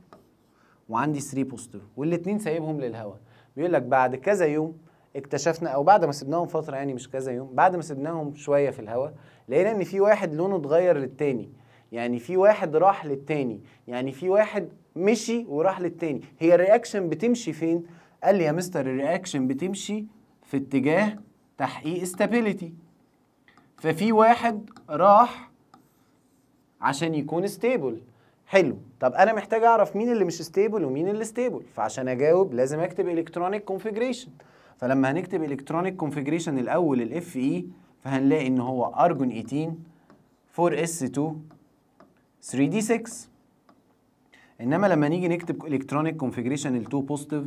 وعندي 3 بوزيتيف والاثنين سايبهم للهوا بيقول لك بعد كذا يوم اكتشفنا او بعد ما سيبناهم فتره يعني مش كذا يوم بعد ما سيبناهم شويه في الهوا لقينا ان في واحد لونه اتغير للتاني يعني في واحد راح للتاني يعني في واحد مشي وراح للتاني هي الرياكشن بتمشي فين قال لي يا مستر الرياكشن بتمشي في اتجاه تحقيق استابيليتي ففي واحد راح عشان يكون ستيبل حلو طب انا محتاج اعرف مين اللي مش ستيبل ومين اللي ستيبل فعشان اجاوب لازم اكتب الكترونيك كونفيجريشن فلما هنكتب الكترونيك كونفيجريشن الاول الاف اي e، فهنلاقي ان هو ارجون 18 4 اس 2 3 دي 6 انما لما نيجي نكتب الكترونيك كونفيجريشن ال2 بوزيتيف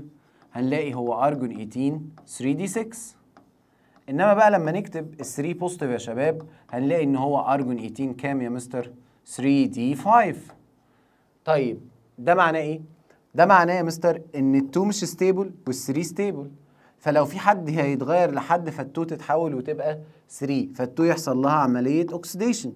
هنلاقي هو ارجون 18 3 دي 6 انما بقى لما نكتب ال3 بوزيتيف يا شباب هنلاقي ان هو ارجون 18 كام يا مستر 3d5 طيب ده معناه ايه؟ ده معناه يا مستر ان ال2 مش ستيبل وال3 ستيبل فلو في حد هيتغير لحد فال2 تتحول وتبقى 3 فال2 يحصل لها عمليه اوكسيديشن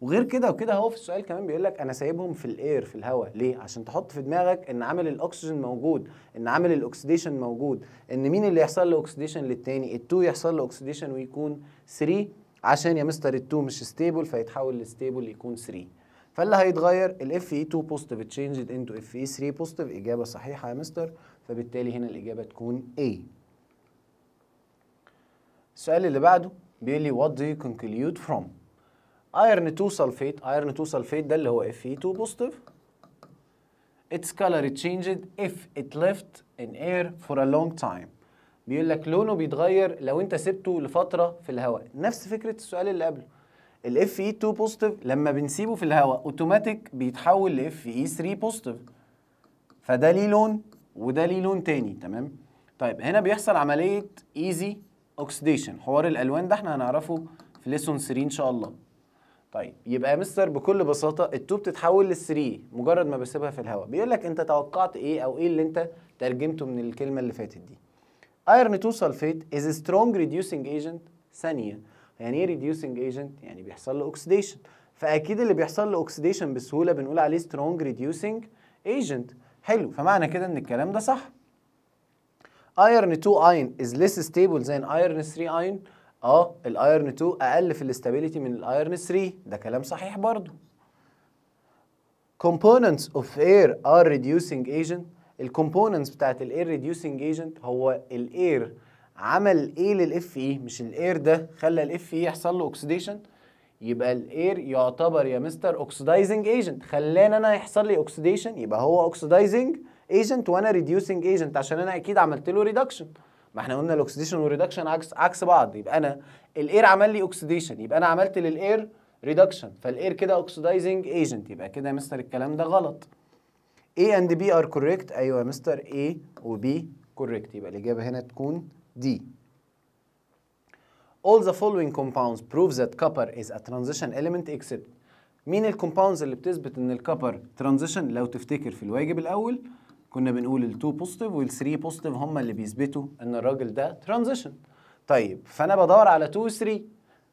وغير كده وكده هو في السؤال كمان بيقول لك انا سايبهم في الاير في الهواء ليه عشان تحط في دماغك ان عامل الاكسجين موجود ان عامل الاكسديشن موجود ان مين اللي يحصل له اكسديشن للتاني ال2 يحصل له اكسديشن ويكون 3 عشان يا مستر ال2 مش ستيبل فيتحول لستيبل يكون 3 فاللي هيتغير ال fe 2 بوزيتيف تشينجد انتو fe 3 بوزيتيف اجابه صحيحه يا مستر فبالتالي هنا الاجابه تكون A السؤال اللي بعده بيقول لي what do you conclude from iron 2 sulfate iron 2 sulfate ده اللي هو Fe2 بوزيتيف its color changed if it left in air for a long time بيقول لك لونه بيتغير لو انت سبته لفتره في الهواء نفس فكره السؤال اللي قبله الاف اي 2 بوزيتيف لما بنسيبه في الهواء اوتوماتيك بيتحول لاف اي 3 بوزيتيف فده ليه لون وده ليه لون تاني تمام طيب هنا بيحصل عمليه ايزي اوكسيديشن حوار الالوان ده احنا هنعرفه في ليسون 3 ان شاء الله طيب يبقى يا مستر بكل بساطه ال2 بتتحول لل3 مجرد ما بسيبها في الهواء بيقول لك انت توقعت ايه او ايه اللي انت ترجمته من الكلمه اللي فاتت دي ايرن 2 سلفيت از سترونج ريديوسنج ايجنت ثانيه يعني ايه ريديوسنج ايجنت يعني بيحصل له اوكسيديشن فاكيد اللي بيحصل له اوكسيديشن بسهوله بنقول عليه سترونج ريديوسنج ايجنت حلو فمعنى كده ان الكلام ده صح ايرن 2 اين از ليس ستيبل زي ايرن 3 اين اه الايرن 2 اقل في الاستابيليتي من الايرن 3 ده كلام صحيح برضو components of air are reducing agent الكومبوننتس بتاعت الاير ريديوسنج ايجنت هو الاير عمل ايه للاف اي مش الاير ده خلى الاف اي يحصل له اوكسيديشن يبقى الاير يعتبر يا مستر اوكسيدايزنج ايجنت خلاني انا يحصل لي اوكسيديشن يبقى هو اوكسيدايزنج ايجنت وانا ريديوسنج ايجنت عشان انا اكيد عملت له ريدكشن ما احنا قلنا الاوكسيديشن والريدكشن عكس عكس بعض يبقى انا الاير عمل لي اوكسيديشن يبقى انا عملت للاير ريدكشن فالاير كده اوكسيدايزنج ايجنت يبقى كده يا مستر الكلام ده غلط A and B are correct ايوه يا مستر A و e B correct يبقى الاجابه هنا تكون D All the following compounds prove that copper is a transition element except مين الكومباوندز اللي بتثبت ان الكوبر ترانزيشن لو تفتكر في الواجب الاول كنا بنقول ال2 بوزيتيف وال3 بوزيتيف هم اللي بيثبتوا ان الراجل ده ترانزيشن طيب فانا بدور على 2 و3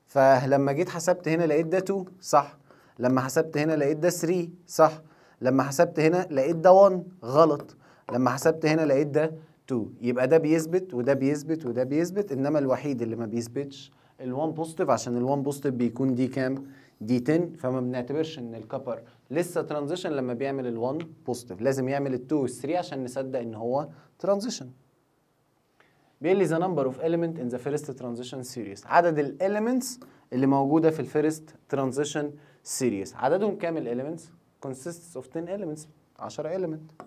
فلما جيت حسبت هنا لقيت ده 2 صح لما حسبت هنا لقيت ده 3 صح لما حسبت هنا لقيت ده 1 غلط لما حسبت هنا لقيت ده 2 يبقى ده بيثبت وده بيثبت وده بيثبت انما الوحيد اللي ما بيثبتش ال1 بوزيتيف عشان ال1 بوزيتيف بيكون دي كام دي 10 فما بنعتبرش ان الكبر لسه ترانزيشن لما بيعمل ال1 بوزيتيف لازم يعمل ال2 وال3 عشان نصدق ان هو ترانزيشن بيقول لي ذا نمبر اوف ايليمنت ان ذا فيرست ترانزيشن سيريز عدد الاليمنتس اللي موجوده في الفيرست ترانزيشن سيريز عددهم كام الاليمنتس consists of 10 elements 10 element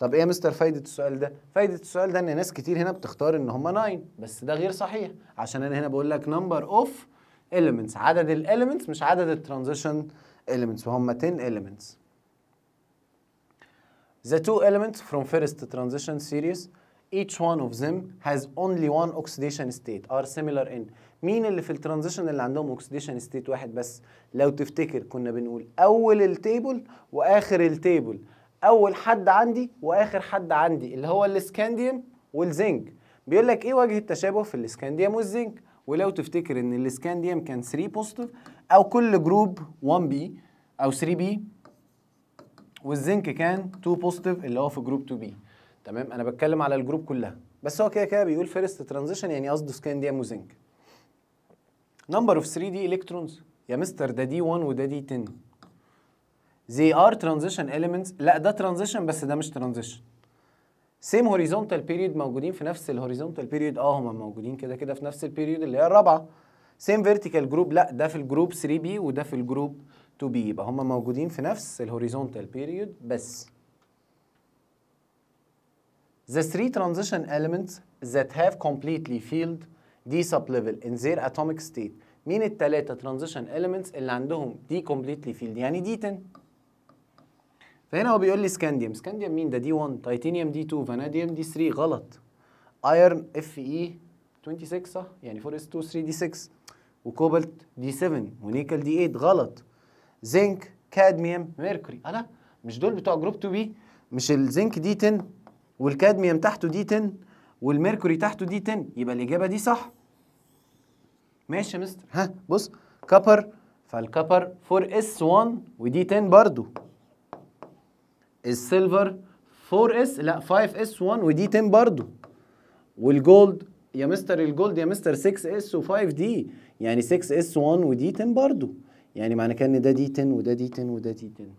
طب ايه يا مستر فايده السؤال ده فايده السؤال ده ان ناس كتير هنا بتختار ان هم 9 بس ده غير صحيح عشان انا هنا بقول لك نمبر اوف elements عدد الاليمنتس مش عدد الترانزيشن elements وهم 10 elements the two elements from first transition series each one of them has only one oxidation state are similar in مين اللي في الترانزيشن اللي عندهم اوكسيديشن ستيت واحد بس لو تفتكر كنا بنقول اول التيبل واخر التيبل اول حد عندي واخر حد عندي اللي هو الاسكانديوم والزنك بيقول لك ايه وجه التشابه في الاسكانديوم والزنك ولو تفتكر ان الاسكانديوم كان 3 بوزيتيف او كل جروب 1 بي او 3 بي والزنك كان 2 بوزيتيف اللي هو في جروب 2 بي تمام انا بتكلم على الجروب كلها بس هو كده كده بيقول فيرست ترانزيشن يعني قصده سكانديام وزنك نمبر اوف 3 دي الكترونز يا مستر ده دي 1 وده دي 10 they are transition elements لا ده transition بس ده مش transition سيم horizontal period موجودين في نفس الهوريزونتال period اه هما موجودين كده كده في نفس البيريود اللي هي الرابعه سيم فيرتيكال جروب لا ده في الجروب 3 بي وده في الجروب 2 بي يبقى هما موجودين في نفس الهوريزونتال period بس The three transition elements that have completely filled D sublevel in their atomic state مين التلاتة transition elements اللي عندهم D completely filled يعني D 10 فهنا هو بيقول لي سكانديوم سكانديوم مين ده d 1 تيتانيوم d 2 فاناديوم d 3 غلط ايرن Fe 26 صح يعني 4 s 2 3 d 6 وكوبالت d 7 ونيكل d 8 غلط زنك كادميوم ميركوري ألا مش دول بتوع جروب 2 b مش الزنك دي 10 والكادميوم تحته دي 10 والميركوري تحته دي 10 يبقى الاجابه دي صح ماشي يا مستر ها بص كبر فالكبر 4 اس 1 ودي 10 برضو السيلفر 4 اس لا 5 اس 1 ودي 10 برضو والجولد يا مستر الجولد يا مستر 6 اس و5 دي يعني 6 اس 1 ودي 10 برضو يعني معنى كان ده دي 10 وده دي 10 وده دي 10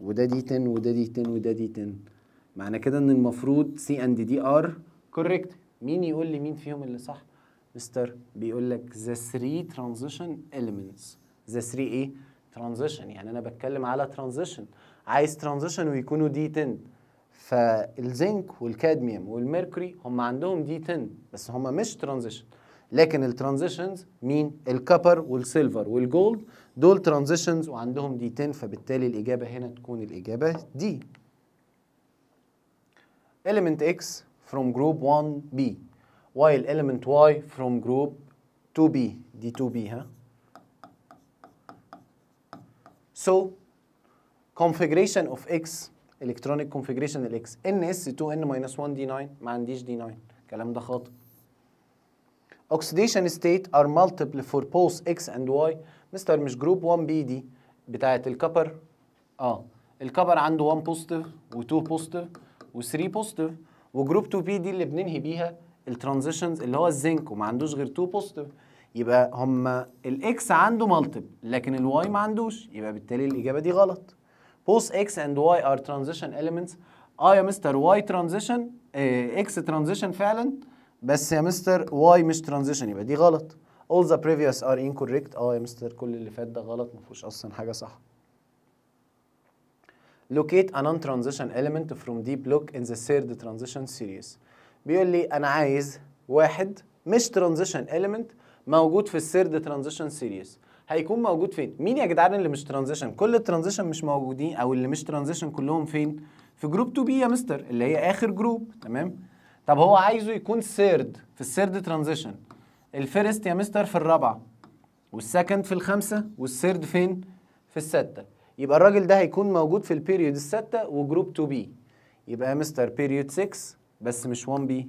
وده دي 10 وده دي 10 وده دي 10 معنى كده ان المفروض سي اند دي ار كوريكت مين يقول لي مين فيهم اللي صح مستر بيقول لك ذا 3 ترانزيشن اليمنتس ذا 3 ايه ترانزيشن يعني انا بتكلم على ترانزيشن عايز ترانزيشن ويكونوا دي 10 فالزنك والكادميوم والميركوري هم عندهم دي 10 بس هم مش ترانزيشن لكن الترانزيشنز مين الكبر والسيلفر والجولد دول ترانزيشنز وعندهم دي 10 فبالتالي الاجابه هنا تكون الاجابه دي element X from group 1B while element Y from group 2B دي 2B ها So configuration of X electronic configuration of X NS2N-1D9 ما عنديش D9 الكلام ده خاطئ oxidation state are multiple for both X and Y مستر مش جروب 1B دي بتاعت الكبر اه الكبر عنده 1 positive و2 positive و3 بوزيتيف وجروب 2 بي دي اللي بننهي بيها الترانزيشنز اللي هو الزنك وما عندوش غير 2 بوزيتيف يبقى هما الاكس عنده مالتيب لكن الواي ما عندوش يبقى بالتالي الاجابه دي غلط بوس اكس اند واي ار ترانزيشن اليمنتس اه يا مستر واي ترانزيشن اكس ترانزيشن فعلا بس يا مستر واي مش ترانزيشن يبقى دي غلط all the previous are incorrect اه يا مستر كل اللي فات ده غلط ما فيهوش اصلا حاجه صح locate a non-transition element from D block in the third transition series بيقول لي أنا عايز واحد مش transition element موجود في third transition series. هيكون موجود فين مين يا جدعان اللي مش ترانزيشن كل الترانزيشن مش موجودين او اللي مش ترانزيشن كلهم فين في جروب 2 بي يا مستر اللي هي اخر جروب تمام طب هو عايزه يكون سيرد في transition. ترانزيشن الفيرست يا مستر في الرابعه والسكند في الخامسه والسيرد فين في السته يبقى الراجل ده هيكون موجود في البيريود الستة وجروب 2 بي يبقى يا مستر بيريود 6 بس مش 1 بي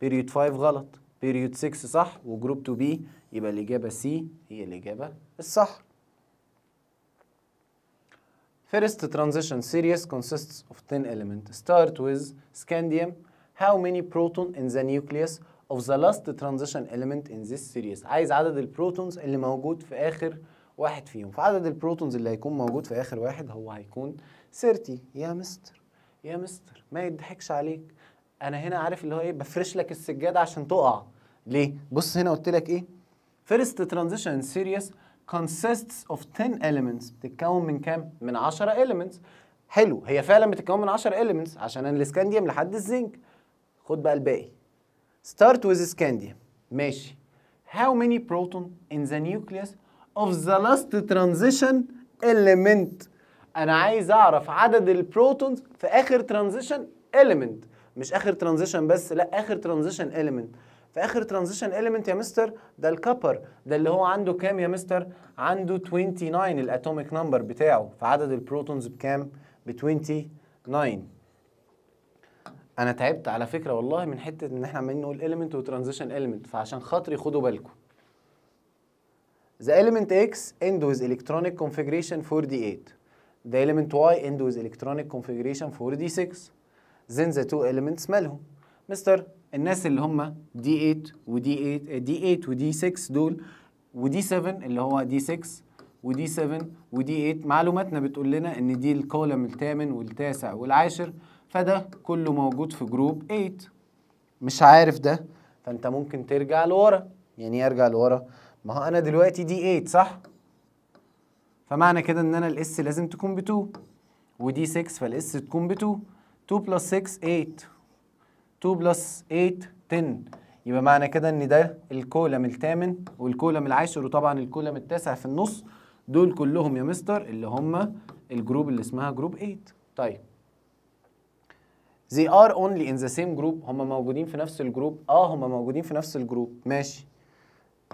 بيريود 5 غلط بيريود 6 صح وجروب 2 بي يبقى الإجابة سي هي الإجابة الصح First transition series consists of 10 elements. Start with scandium. How many proton in the nucleus of the last transition element in this series? عايز عدد البروتونز اللي موجود في آخر واحد فيهم فعدد البروتونز اللي هيكون موجود في اخر واحد هو هيكون 30 يا مستر يا مستر ما يضحكش عليك انا هنا عارف اللي هو ايه بفرش لك السجاده عشان تقع ليه بص هنا قلت لك ايه first transition series consists of 10 elements بتتكون من كام من 10 elements حلو هي فعلا بتتكون من 10 elements عشان الاسكانديوم لحد الزنك خد بقى الباقي start with scandium ماشي how many proton in the nucleus of the last transition element انا عايز اعرف عدد البروتونز في اخر ترانزيشن element مش اخر ترانزيشن بس لا اخر ترانزيشن element في اخر ترانزيشن element يا مستر ده الكبر ده اللي هو عنده كام يا مستر عنده 29 الاتوميك نمبر بتاعه فعدد البروتونز بكام ب 29 انا تعبت على فكره والله من حته ان احنا عمالين نقول element وترانزيشن element فعشان خاطري خدوا بالكم The element X end with electronic configuration 4D8. The element Y end with electronic configuration 4D6. Then the two elements مالهم؟ مستر الناس اللي هم D8 وD8 D8 وD6 دول وD7 اللي هو D6 d 7 d 8 معلوماتنا بتقول لنا ان دي الكولم الثامن والتاسع والعاشر فده كله موجود في جروب 8 مش عارف ده فانت ممكن ترجع لورا يعني إيه ارجع لورا ما هو انا دلوقتي دي 8 صح فمعنى كده ان انا الاس لازم تكون ب 2 ودي 6 فالاس تكون ب 2 2 بلس 6 8 2 بلس 8 10 يبقى معنى كده ان ده الكولم الثامن والكولم العاشر وطبعا الكولم التاسع في النص دول كلهم يا مستر اللي هم الجروب اللي اسمها جروب 8 طيب they are only in the same group هم موجودين في نفس الجروب اه هم موجودين في نفس الجروب ماشي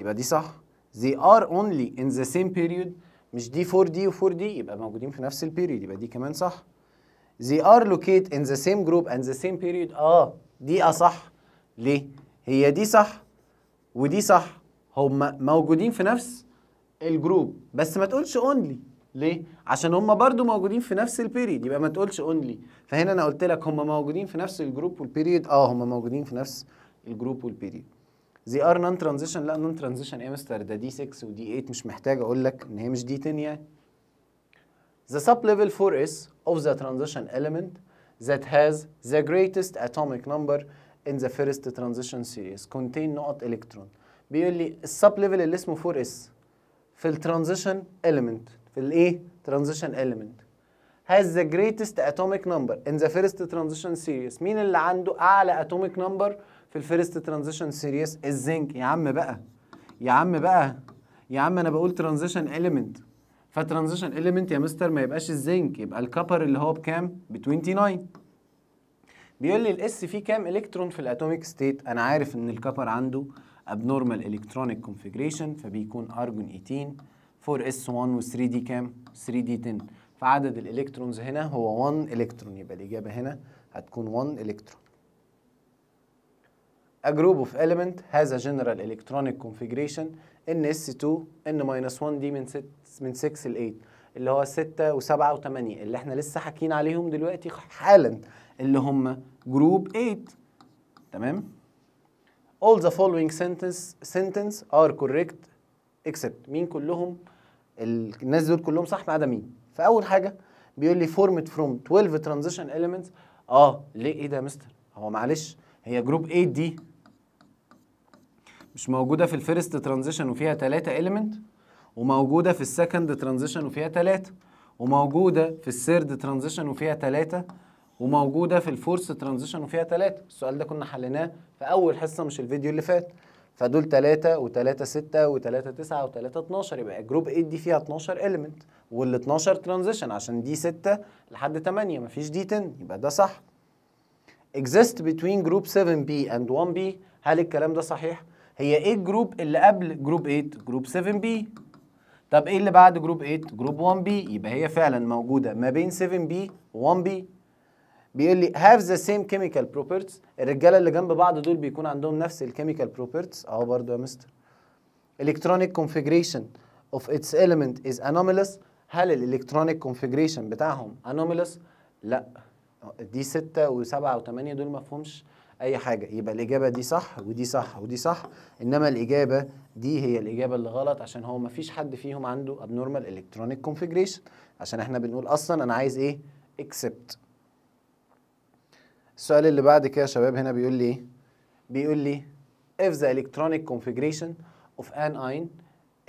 يبقى دي صح they are only in the same period مش دي 4D و 4D يبقى موجودين في نفس البيريود يبقى دي كمان صح they are located in the same group and the same period اه دي اصح آه ليه هي دي صح ودي صح هم موجودين في نفس الجروب بس ما تقولش only ليه عشان هم برضو موجودين في نفس period يبقى ما تقولش only فهنا انا قلت لك هم موجودين في نفس الجروب period اه هم موجودين في نفس الجروب period They are non-transition. لا transition ترانزيشن ايمستر ده دي 6 ودي 8 مش محتاج اقول لك ان هي مش دي 10 يعني The sub-level 4s of the transition element that has the greatest atomic number in the first transition series contain نقط electron بيقول لي السب-level اللي اسمه 4s في الترانزيشن element في الايه؟ transition element has the greatest atomic number in the first transition series مين اللي عنده أعلى atomic number في الفيرست ترانزيشن سيريس الزنك يا عم بقى يا عم بقى يا عم انا بقول ترانزيشن اليمنت فترانزيشن اليمنت يا مستر ما يبقاش الزنك يبقى الكبر اللي هو بكام ب 29 بيقول لي الاس فيه كام الكترون في الاتوميك ستيت انا عارف ان الكبر عنده abnormal electronic configuration فبيكون ارجون 18 4 اس 1 و 3 دي كام 3 دي 10 فعدد الالكترونز هنا هو 1 الكترون يبقى الاجابه هنا هتكون 1 الكترون A group of element has a general electronic configuration s 2 minus 1 دي من 6 من 6 ل 8 اللي هو 6 و7 و8 اللي احنا لسه حاكيين عليهم دلوقتي حالا اللي هم جروب 8 تمام all the following sentence sentence are correct except مين كلهم الناس دول كلهم صح ما عدا مين فاول حاجه بيقول لي formed from 12 transition elements اه ليه ايه ده يا مستر هو معلش هي جروب 8 دي مش موجوده في الفيرست ترانزيشن وفيها 3 اليمنت وموجوده في السكند ترانزيشن وفيها 3 وموجوده في الثيرد ترانزيشن وفيها 3 وموجوده في الفورث ترانزيشن وفيها 3 السؤال ده كنا حليناه في اول حصه مش الفيديو اللي فات فدول 3 و3 6 و3 9 و3 12 يبقى جروب 8 دي فيها 12 اليمنت وال 12 ترانزيشن عشان دي 6 لحد 8 مفيش دي 10 يبقى ده صح exist between group 7B and 1B هل الكلام ده صحيح؟ هي ايه الجروب اللي قبل جروب 8 جروب 7 b طب ايه اللي بعد جروب 8 جروب 1 b يبقى هي فعلا موجوده ما بين 7 b و1 b بيقول لي هاف ذا سيم كيميكال بروبرتيز الرجاله اللي جنب بعض دول بيكون عندهم نفس الكيميكال بروبرتيز اهو برضو يا مستر الكترونيك كونفيجريشن اوف اتس element از anomalous هل الالكترونيك كونفيجريشن بتاعهم anomalous لا دي 6 و7 و8 دول ما فيهمش اي حاجه يبقى الاجابه دي صح ودي صح ودي صح انما الاجابه دي هي الاجابه اللي غلط عشان هو ما فيش حد فيهم عنده ابنورمال الكترونيك كونفيجريشن عشان احنا بنقول اصلا انا عايز ايه اكسبت السؤال اللي بعد كده يا شباب هنا بيقول لي ايه بيقول لي if the electronic configuration of ion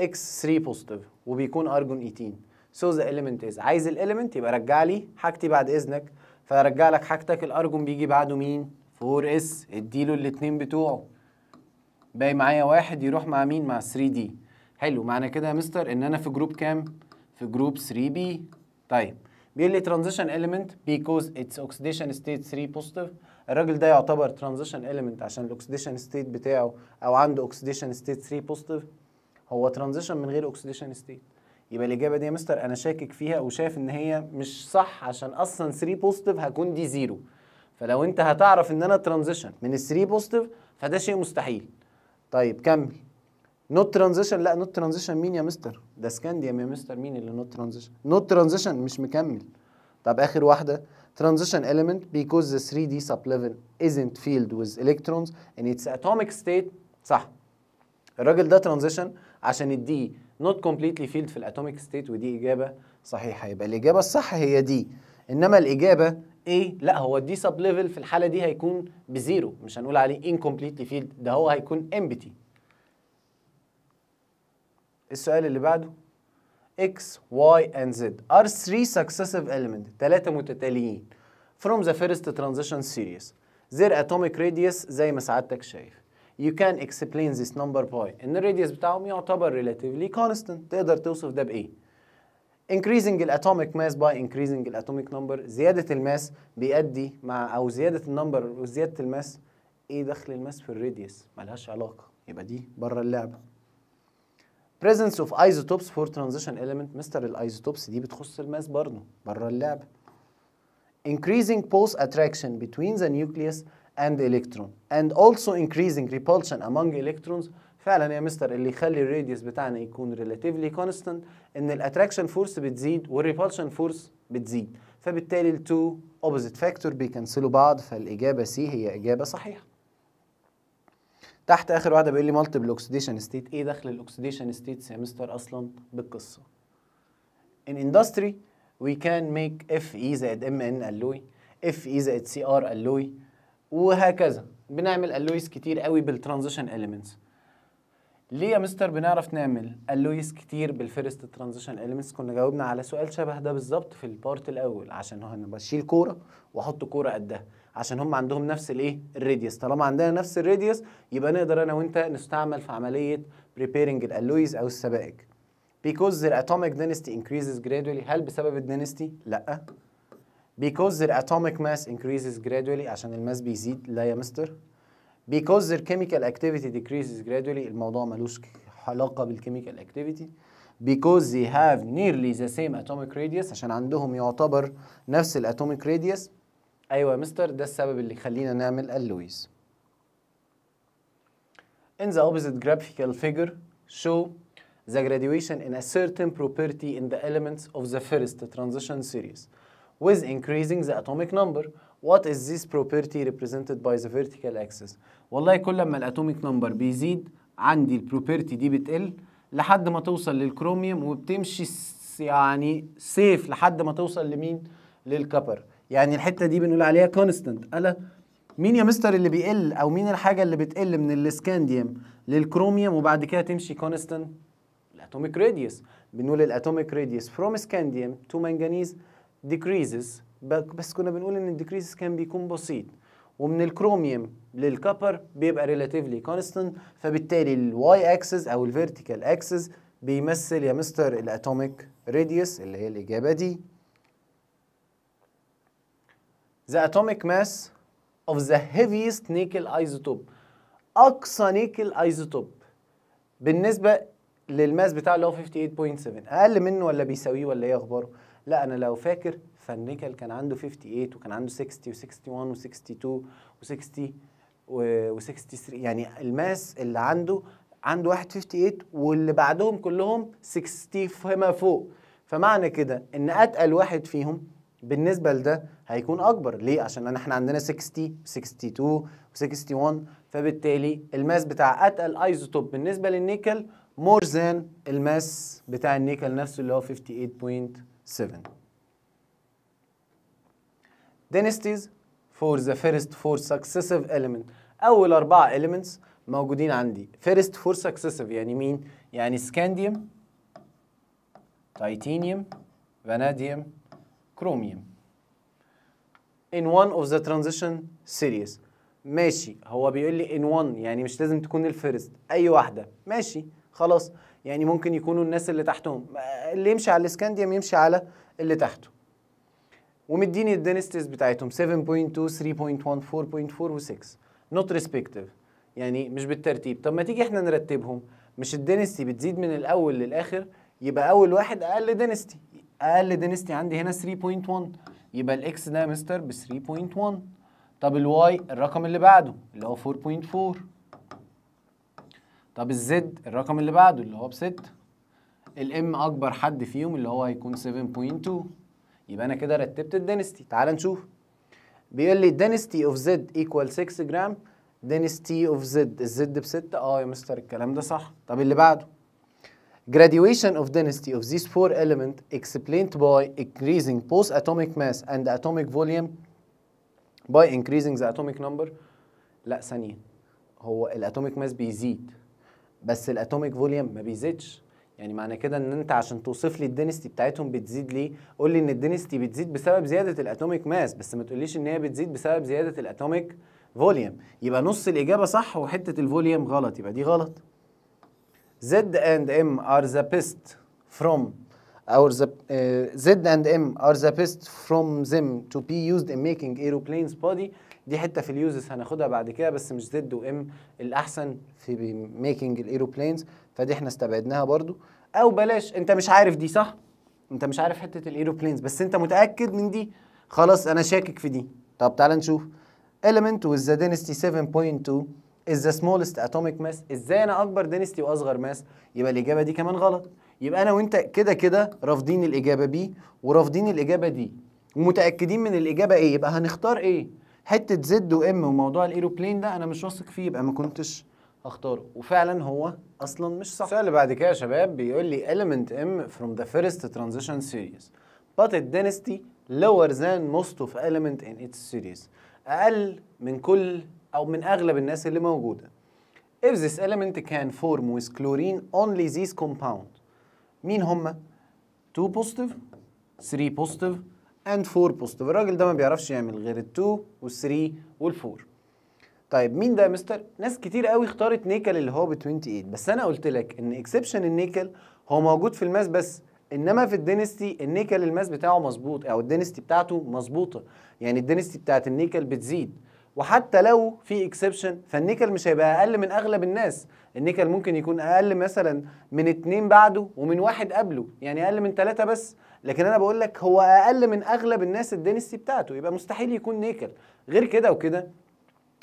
x3 positive وبيكون ارجون 18 so the element is عايز الاليمنت يبقى رجع لي حاجتي بعد اذنك فرجع لك حاجتك الارجون بيجي بعده مين 4 اس اديله الاتنين بتوعه باقي معايا واحد يروح مع مين مع 3 دي حلو معنى كده يا مستر ان انا في جروب كام في جروب 3 بي طيب بيقول لي ترانزيشن اليمنت بيكوز اتس اوكسيديشن ستيت 3 بوزيتيف الراجل ده يعتبر ترانزيشن اليمنت عشان الاوكسيديشن ستيت بتاعه او عنده اوكسيديشن ستيت 3 بوزيتيف هو ترانزيشن من غير اوكسيديشن ستيت يبقى الاجابه دي يا مستر انا شاكك فيها وشايف ان هي مش صح عشان اصلا 3 بوزيتيف هكون دي زيرو فلو انت هتعرف ان انا ترانزيشن من ال 3 بوزيتيف فده شيء مستحيل طيب كمل نوت ترانزيشن لا نوت ترانزيشن مين يا مستر ده سكانديام يا مستر مين اللي نوت ترانزيشن نوت ترانزيشن مش مكمل طب اخر واحده ترانزيشن اليمنت because the 3D ليفل isn't filled with electrons in its atomic state صح الراجل ده ترانزيشن عشان الدي not completely فيلد في الاتوميك state ودي اجابه صحيحه يبقى الاجابه الصح هي دي انما الاجابه ايه لا هو الدي سب ليفل في الحاله دي هيكون بزيرو مش هنقول عليه انكومبليتلي فيلد ده هو هيكون امبتي السؤال اللي بعده x y and z are three successive elements ثلاثه متتاليين from the first transition series their atomic radius زي ما سعادتك شايف you can explain this number by ان الراديوس بتاعهم يعتبر relatively constant تقدر توصف ده بايه increasing atomic mass by increasing atomic number زيادة الماس بيؤدي مع أو زيادة النمبر وزيادة الماس إيه دخل الماس في الراديوس ملهاش علاقة يبقى دي بره اللعبة presence of isotopes for transition element مستر الايزوتوبس دي بتخص الماس برضه بره اللعبة increasing pulse attraction between the nucleus and electron and also increasing repulsion among electrons فعلا يا مستر اللي يخلي الراديوس بتاعنا يكون ريلاتيفلي كونستانت ان الاتراكشن فورس بتزيد والريبولشن فورس بتزيد فبالتالي التو اوبوزيت فاكتور بيكنسلوا بعض فالاجابه سي هي اجابه صحيحه تحت اخر واحده بيقول لي مالتيبل اوكسيديشن ستيت ايه دخل الاوكسيديشن ستيتس يا مستر اصلا بالقصه in industry we can make Fe زائد Mn alloy Fe زائد Cr alloy وهكذا بنعمل alloys كتير قوي بالترانزيشن elements ليه يا مستر بنعرف نعمل اللويس كتير بالفيرست ترانزيشن اليمنتس كنا جاوبنا على سؤال شبه ده بالظبط في البارت الاول عشان انا بشيل كوره واحط كوره قدها عشان هم عندهم نفس الايه الريديوس طالما عندنا نفس الريديوس يبقى نقدر انا وانت نستعمل في عمليه بريبيرنج الالويز او السبائك because their atomic density increases gradually هل بسبب الدنستي لا because the atomic mass increases gradually عشان الماس بيزيد لا يا مستر because their chemical activity decreases gradually الموضوع ملوش علاقة بالchemical activity because they have nearly the same atomic radius عشان عندهم يعتبر نفس الاتوميك radius ايوه يا مستر ده السبب اللي يخلينا نعمل اللويز in the opposite graphical figure show the graduation in a certain property in the elements of the first transition series with increasing the atomic number what is this property represented by the vertical axis والله كل ما الاتوميك نمبر بيزيد عندي البروبرتي دي بتقل لحد ما توصل للكروميوم وبتمشي يعني سيف لحد ما توصل لمين للكبر يعني الحته دي بنقول عليها كونستانت الا مين يا مستر اللي بيقل او مين الحاجه اللي بتقل من الاسكانديوم للكروميوم وبعد كده تمشي كونستانت الاتوميك راديوس بنقول الاتوميك راديوس فروم اسكانديوم تو manganese decreases بس كنا بنقول ان الديكريز كان بيكون بسيط ومن الكروميوم للكبر بيبقى ريلاتيفلي كونستنت فبالتالي الواي اكسس او الفيرتيكال اكسس بيمثل يا مستر الاتوميك راديوس اللي هي الاجابه دي the atomic mass of the heaviest نيكل ايزوتوب اقصى نيكل ايزوتوب بالنسبه للماس بتاعه اللي هو 58.7 اقل منه ولا بيساويه ولا ايه اخباره لا انا لو فاكر فالنيكل كان عنده 58 وكان عنده 60 و61 و62 و60 و63 يعني الماس اللي عنده عنده واحد 58 واللي بعدهم كلهم 60 فما فوق فمعنى كده ان اتقل واحد فيهم بالنسبه لده هيكون اكبر ليه عشان احنا عندنا 60 و 62 و 61 فبالتالي الماس بتاع اتقل ايزوتوب بالنسبه للنيكل مور ذان الماس بتاع النيكل نفسه اللي هو 58.7 dynasties for the first four successive elements اول اربعه elements موجودين عندي first four successive يعني مين يعني سكانديوم تيتانيوم vanadium chromium in one of the transition series ماشي هو بيقول لي in one يعني مش لازم تكون الفيرست اي واحده ماشي خلاص يعني ممكن يكونوا الناس اللي تحتهم اللي يمشي على الاسكانديوم يمشي على اللي تحته ومديني الدنستيز بتاعتهم 7.2 3.1 4.4 و6 نوت ريسبكتيف يعني مش بالترتيب طب ما تيجي احنا نرتبهم مش الدنستي بتزيد من الاول للاخر يبقى اول واحد اقل دنستي اقل دنستي عندي هنا 3.1 يبقى الاكس ده مستر ب 3.1 طب الواي الرقم اللي بعده اللي هو 4.4 طب الزد الرقم اللي بعده اللي هو ب 6 الام اكبر حد فيهم اللي هو هيكون 7.2 يبقى انا كده رتبت الدنستي تعال نشوف بيقول لي density اوف زد ايكوال 6 جرام دينستي اوف زد الزد ب 6 اه يا مستر الكلام ده صح طب اللي بعده graduation of density of these four elements explained by increasing both atomic mass and atomic volume by increasing the atomic number لا ثانية هو الاتوميك ماس بيزيد بس الاتوميك فوليوم ما بيزيدش يعني معنى كده ان انت عشان توصف لي الدنستي بتاعتهم بتزيد ليه قول لي ان الدنستي بتزيد بسبب زياده الاتوميك ماس بس ما تقوليش ان هي بتزيد بسبب زياده الاتوميك فوليوم يبقى نص الاجابه صح وحته الفوليوم غلط يبقى دي غلط زد اند ام ار ذا بيست فروم اور ذا زد اند ام ار ذا بيست فروم from تو بي يوزد ان ميكينج ايروبلينز بودي دي حته في اليوزز هناخدها بعد كده بس مش زد وام الاحسن في ميكينج الايروبلينز فدي احنا استبعدناها برضو او بلاش انت مش عارف دي صح انت مش عارف حته الايروبلينز بس انت متاكد من دي خلاص انا شاكك في دي طب تعال نشوف element with the density 7.2 is the smallest atomic mass ازاي انا اكبر density واصغر ماس يبقى الاجابه دي كمان غلط يبقى انا وانت كده كده رافضين الاجابه بي ورافضين الاجابه دي ومتاكدين من الاجابه ايه يبقى هنختار ايه حته زد وام وموضوع الايروبلين ده انا مش واثق فيه يبقى ما كنتش اختاره وفعلا هو اصلا مش صح السؤال اللي بعد كده يا شباب بيقول لي element m from the first transition series but its density lower than most of element in its series اقل من كل او من اغلب الناس اللي موجوده if this element can form with chlorine only these compound مين هما 2 positive 3 positive and 4 positive الراجل ده ما بيعرفش يعمل غير ال 2 وال 3 وال 4 طيب مين ده يا مستر؟ ناس كتير قوي اختارت نيكل اللي هو ب 28 بس انا قلت لك ان اكسبشن النيكل هو موجود في الماس بس انما في الدينستي النيكل الماس بتاعه مظبوط او الدينستي بتاعته مظبوطه يعني الدينستي بتاعت النيكل بتزيد وحتى لو في اكسبشن فالنيكل مش هيبقى اقل من اغلب الناس النيكل ممكن يكون اقل مثلا من اتنين بعده ومن واحد قبله يعني اقل من ثلاثة بس لكن انا بقول لك هو اقل من اغلب الناس الدينستي بتاعته يبقى مستحيل يكون نيكل غير كده وكده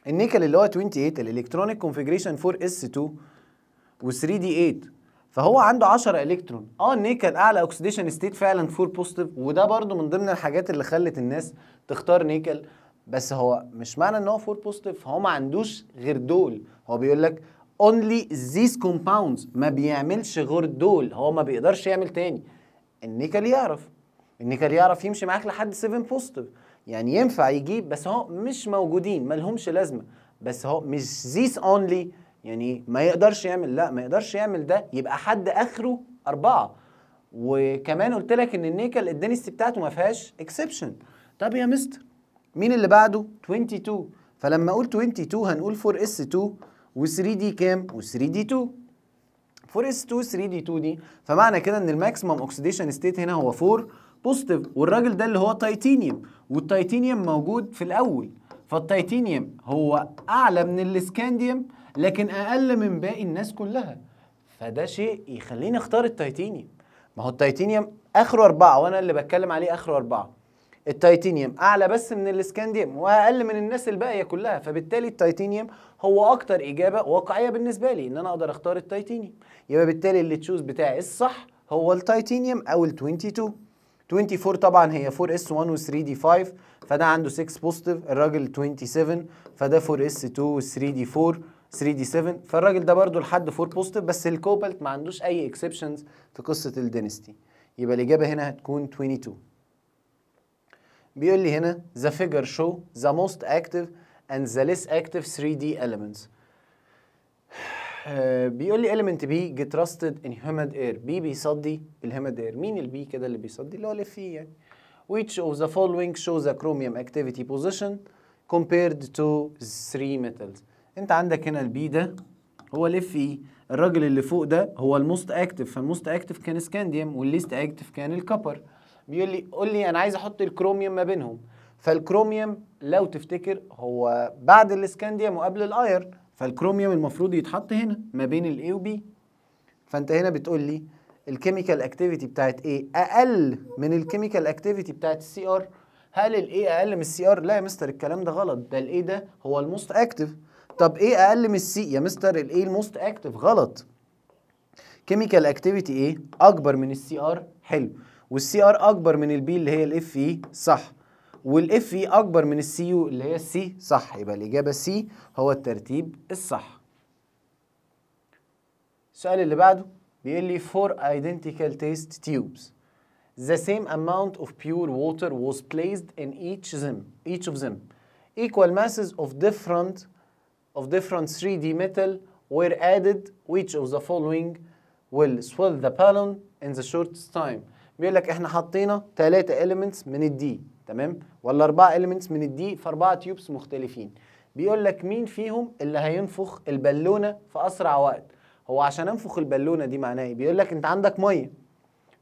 النيكل اللي هو 28 الالكترونيك كونفيجريشن 4 اس 2 و 3 دي 8 فهو عنده 10 الكترون اه النيكل اعلى اوكسيديشن ستيت فعلا 4 بوزيتيف وده برده من ضمن الحاجات اللي خلت الناس تختار نيكل بس هو مش معنى ان هو 4 بوزيتيف هو ما عندوش غير دول هو بيقول لك اونلي ذيس كومباوندز ما بيعملش غير دول هو ما بيقدرش يعمل تاني النيكل يعرف النيكل يعرف يمشي معاك لحد 7 بوزيتيف يعني ينفع يجيب بس هو مش موجودين ما لهمش لازمه بس هو مش زيس اونلي يعني ما يقدرش يعمل لا ما يقدرش يعمل ده يبقى حد اخره اربعه وكمان قلت لك ان النيكل الدنسي بتاعته ما فيهاش اكسبشن طب يا مستر مين اللي بعده 22 فلما اقول 22 هنقول 4 اس 2 و3 دي كام و3 دي 2 4 اس 2 3 دي 2 دي فمعنى كده ان الماكسيمم اوكسيديشن ستيت هنا هو 4 بوزيتيف والراجل ده اللي هو تيتانيوم والتيتانيوم موجود في الاول فالتيتانيوم هو اعلى من الاسكانديوم لكن اقل من باقي الناس كلها فده شيء يخليني اختار التيتانيوم ما هو التيتانيوم اخره اربعه وانا اللي بتكلم عليه اخره اربعه التيتانيوم اعلى بس من الاسكانديوم واقل من الناس الباقيه كلها فبالتالي التيتانيوم هو اكتر اجابه واقعيه بالنسبه لي ان انا اقدر اختار التيتانيوم يبقى بالتالي اللي تشوز بتاعي الصح هو التيتانيوم او ال 22 24 طبعا هي 4 s 1 و 3 d 5 فده عنده 6 بوزيتيف الراجل 27 فده 4 s 2 و 3 d 4 3 d 7 فالراجل ده برضه لحد 4 بوزيتيف بس الكوبالت ما عندوش اي اكسبشنز في قصه الدينستي يبقى الاجابه هنا هتكون 22 بيقول لي هنا the figure show the most active and the less active 3D elements بيقول لي element B get trusted in humid air B بيصدي الهمد air مين البي كده اللي بيصدي اللي هو اللي فيه يعني which of the following shows the chromium activity position compared to three metals انت عندك هنا البي ده هو الاف اي الراجل اللي فوق ده هو الموست اكتف فالموست اكتف كان سكانديوم والليست اكتف كان الكبر بيقول لي قول لي انا عايز احط الكروميوم ما بينهم فالكروميوم لو تفتكر هو بعد الاسكانديوم وقبل الايرن فالكروميوم المفروض يتحط هنا ما بين و B فانت هنا بتقول لي الكيميكال اكتيفيتي بتاعت ايه اقل من الكيميكال اكتيفيتي بتاعت السي ار هل A اقل من السي ار لا يا مستر الكلام ده غلط ده A ده هو الموست اكتف طب ايه اقل من السي يا مستر A الموست اكتف غلط كيميكال اكتيفيتي ايه اكبر من السي ار حلو والسي ار اكبر من البي اللي هي الاف اي e. صح والاف اي اكبر من السي يو اللي هي السي صح يبقى الاجابه سي هو الترتيب الصح السؤال اللي بعده بيقول لي four identical test tubes the same amount of pure water was placed in each them each of them equal masses of different of different 3D metal were added which of the following will swell the balloon in the shortest time بيقول لك احنا حطينا ثلاثة elements من الدي تمام ولا اربعه اليمنتس من الدي في اربعه تيوبس مختلفين بيقول لك مين فيهم اللي هينفخ البالونه في اسرع وقت هو عشان انفخ البالونه دي معناه ايه بيقول لك انت عندك ميه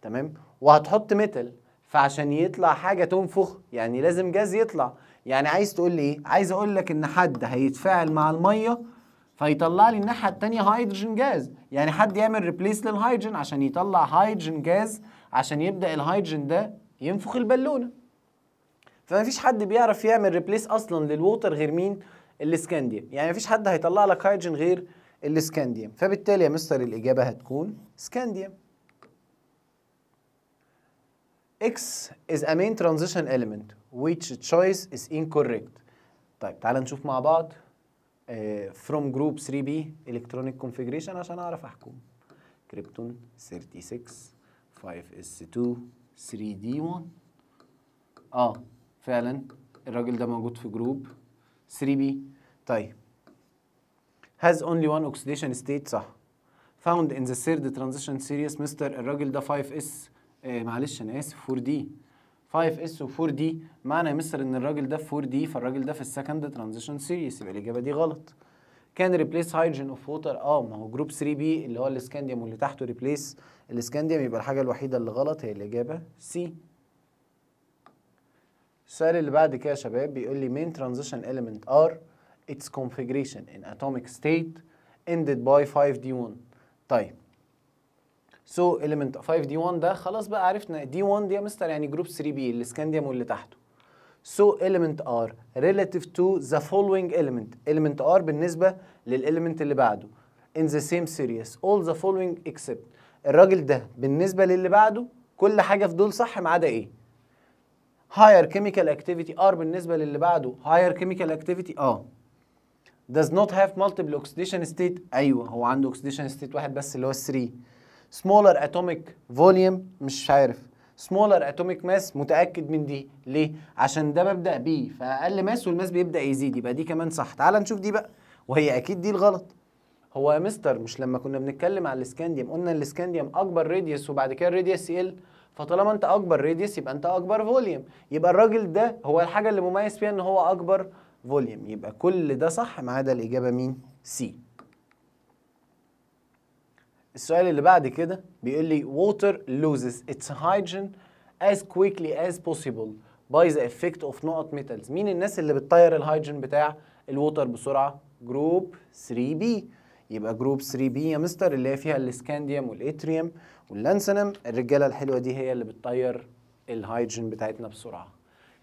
تمام وهتحط ميتال فعشان يطلع حاجه تنفخ يعني لازم جاز يطلع يعني عايز تقول لي ايه عايز اقول لك ان حد هيتفاعل مع الميه فيطلع لي الناحيه الثانيه هيدروجين جاز يعني حد يعمل ريبليس للهيدروجين عشان يطلع هيدروجين جاز عشان يبدا الهيدروجين ده ينفخ البالونه فما فيش حد بيعرف يعمل ريبليس اصلا للووتر غير مين الاسكانديوم يعني ما فيش حد هيطلع لك هيدروجين غير الاسكانديوم فبالتالي يا مستر الاجابه هتكون سكانديوم X is a main transition element which choice is incorrect. طيب تعال نشوف مع بعض uh, from group 3B electronic configuration عشان اعرف احكم. كريبتون 36 5s2 3d1 اه فعلا الراجل ده موجود في جروب 3B طيب has only one oxidation state صح found in the third transition series مستر الراجل ده 5S آه معلش انا اسف 4D 5S و 4D معنى يا مستر ان الراجل ده في 4D فالراجل ده في السكند ترانزيشن سيريس يبقى الاجابه دي غلط كان ريبليس هيدروجين اوف ووتر اه ما هو جروب 3 b اللي هو الاسكانديوم واللي تحته ريبليس الاسكانديوم يبقى الحاجه الوحيده اللي غلط هي الاجابه سي السؤال اللي بعد كده يا شباب بيقول لي main transition element are its configuration in atomic state ended by 5d1 طيب so element 5d1 ده خلاص بقى عرفنا d1 دي يا مستر يعني جروب 3b الاسكانديوم واللي تحته so element r relative to the following element element r بالنسبة للإليمنت اللي بعده in the same series all the following except الراجل ده بالنسبة للي بعده كل حاجة في دول صح ما عدا ايه higher chemical activity R بالنسبة للي بعده higher chemical activity اه does not have multiple oxidation state ايوه هو عنده oxidation state واحد بس اللي هو 3 smaller atomic volume مش عارف smaller atomic mass متأكد من دي ليه؟ عشان ده ببدأ بيه فأقل ماس والماس بيبدأ يزيد يبقى دي كمان صح تعال نشوف دي بقى وهي أكيد دي الغلط هو يا مستر مش لما كنا بنتكلم على الاسكانديوم قلنا الاسكانديوم أكبر راديوس وبعد كده الراديوس يقل فطالما انت اكبر راديوس يبقى انت اكبر فوليوم يبقى الراجل ده هو الحاجه اللي مميز فيها ان هو اكبر فوليوم يبقى كل ده صح ما عدا الاجابه مين سي السؤال اللي بعد كده بيقول لي water loses its hydrogen as quickly as possible by the effect of نقط metals مين الناس اللي بتطير الهيدروجين بتاع الووتر بسرعه جروب 3 بي يبقى جروب 3 بي يا مستر اللي هي فيها الاسكانديوم والاتريوم واللانسنم الرجاله الحلوه دي هي اللي بتطير الهيدروجين بتاعتنا بسرعه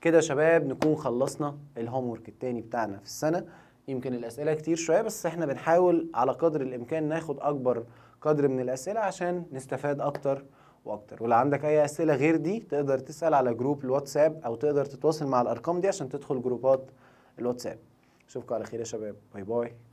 كده يا شباب نكون خلصنا الهوم ورك الثاني بتاعنا في السنه يمكن الاسئله كتير شويه بس احنا بنحاول على قدر الامكان ناخد اكبر قدر من الاسئله عشان نستفاد اكتر واكتر ولو عندك اي اسئله غير دي تقدر تسال على جروب الواتساب او تقدر تتواصل مع الارقام دي عشان تدخل جروبات الواتساب اشوفكم على خير يا شباب باي باي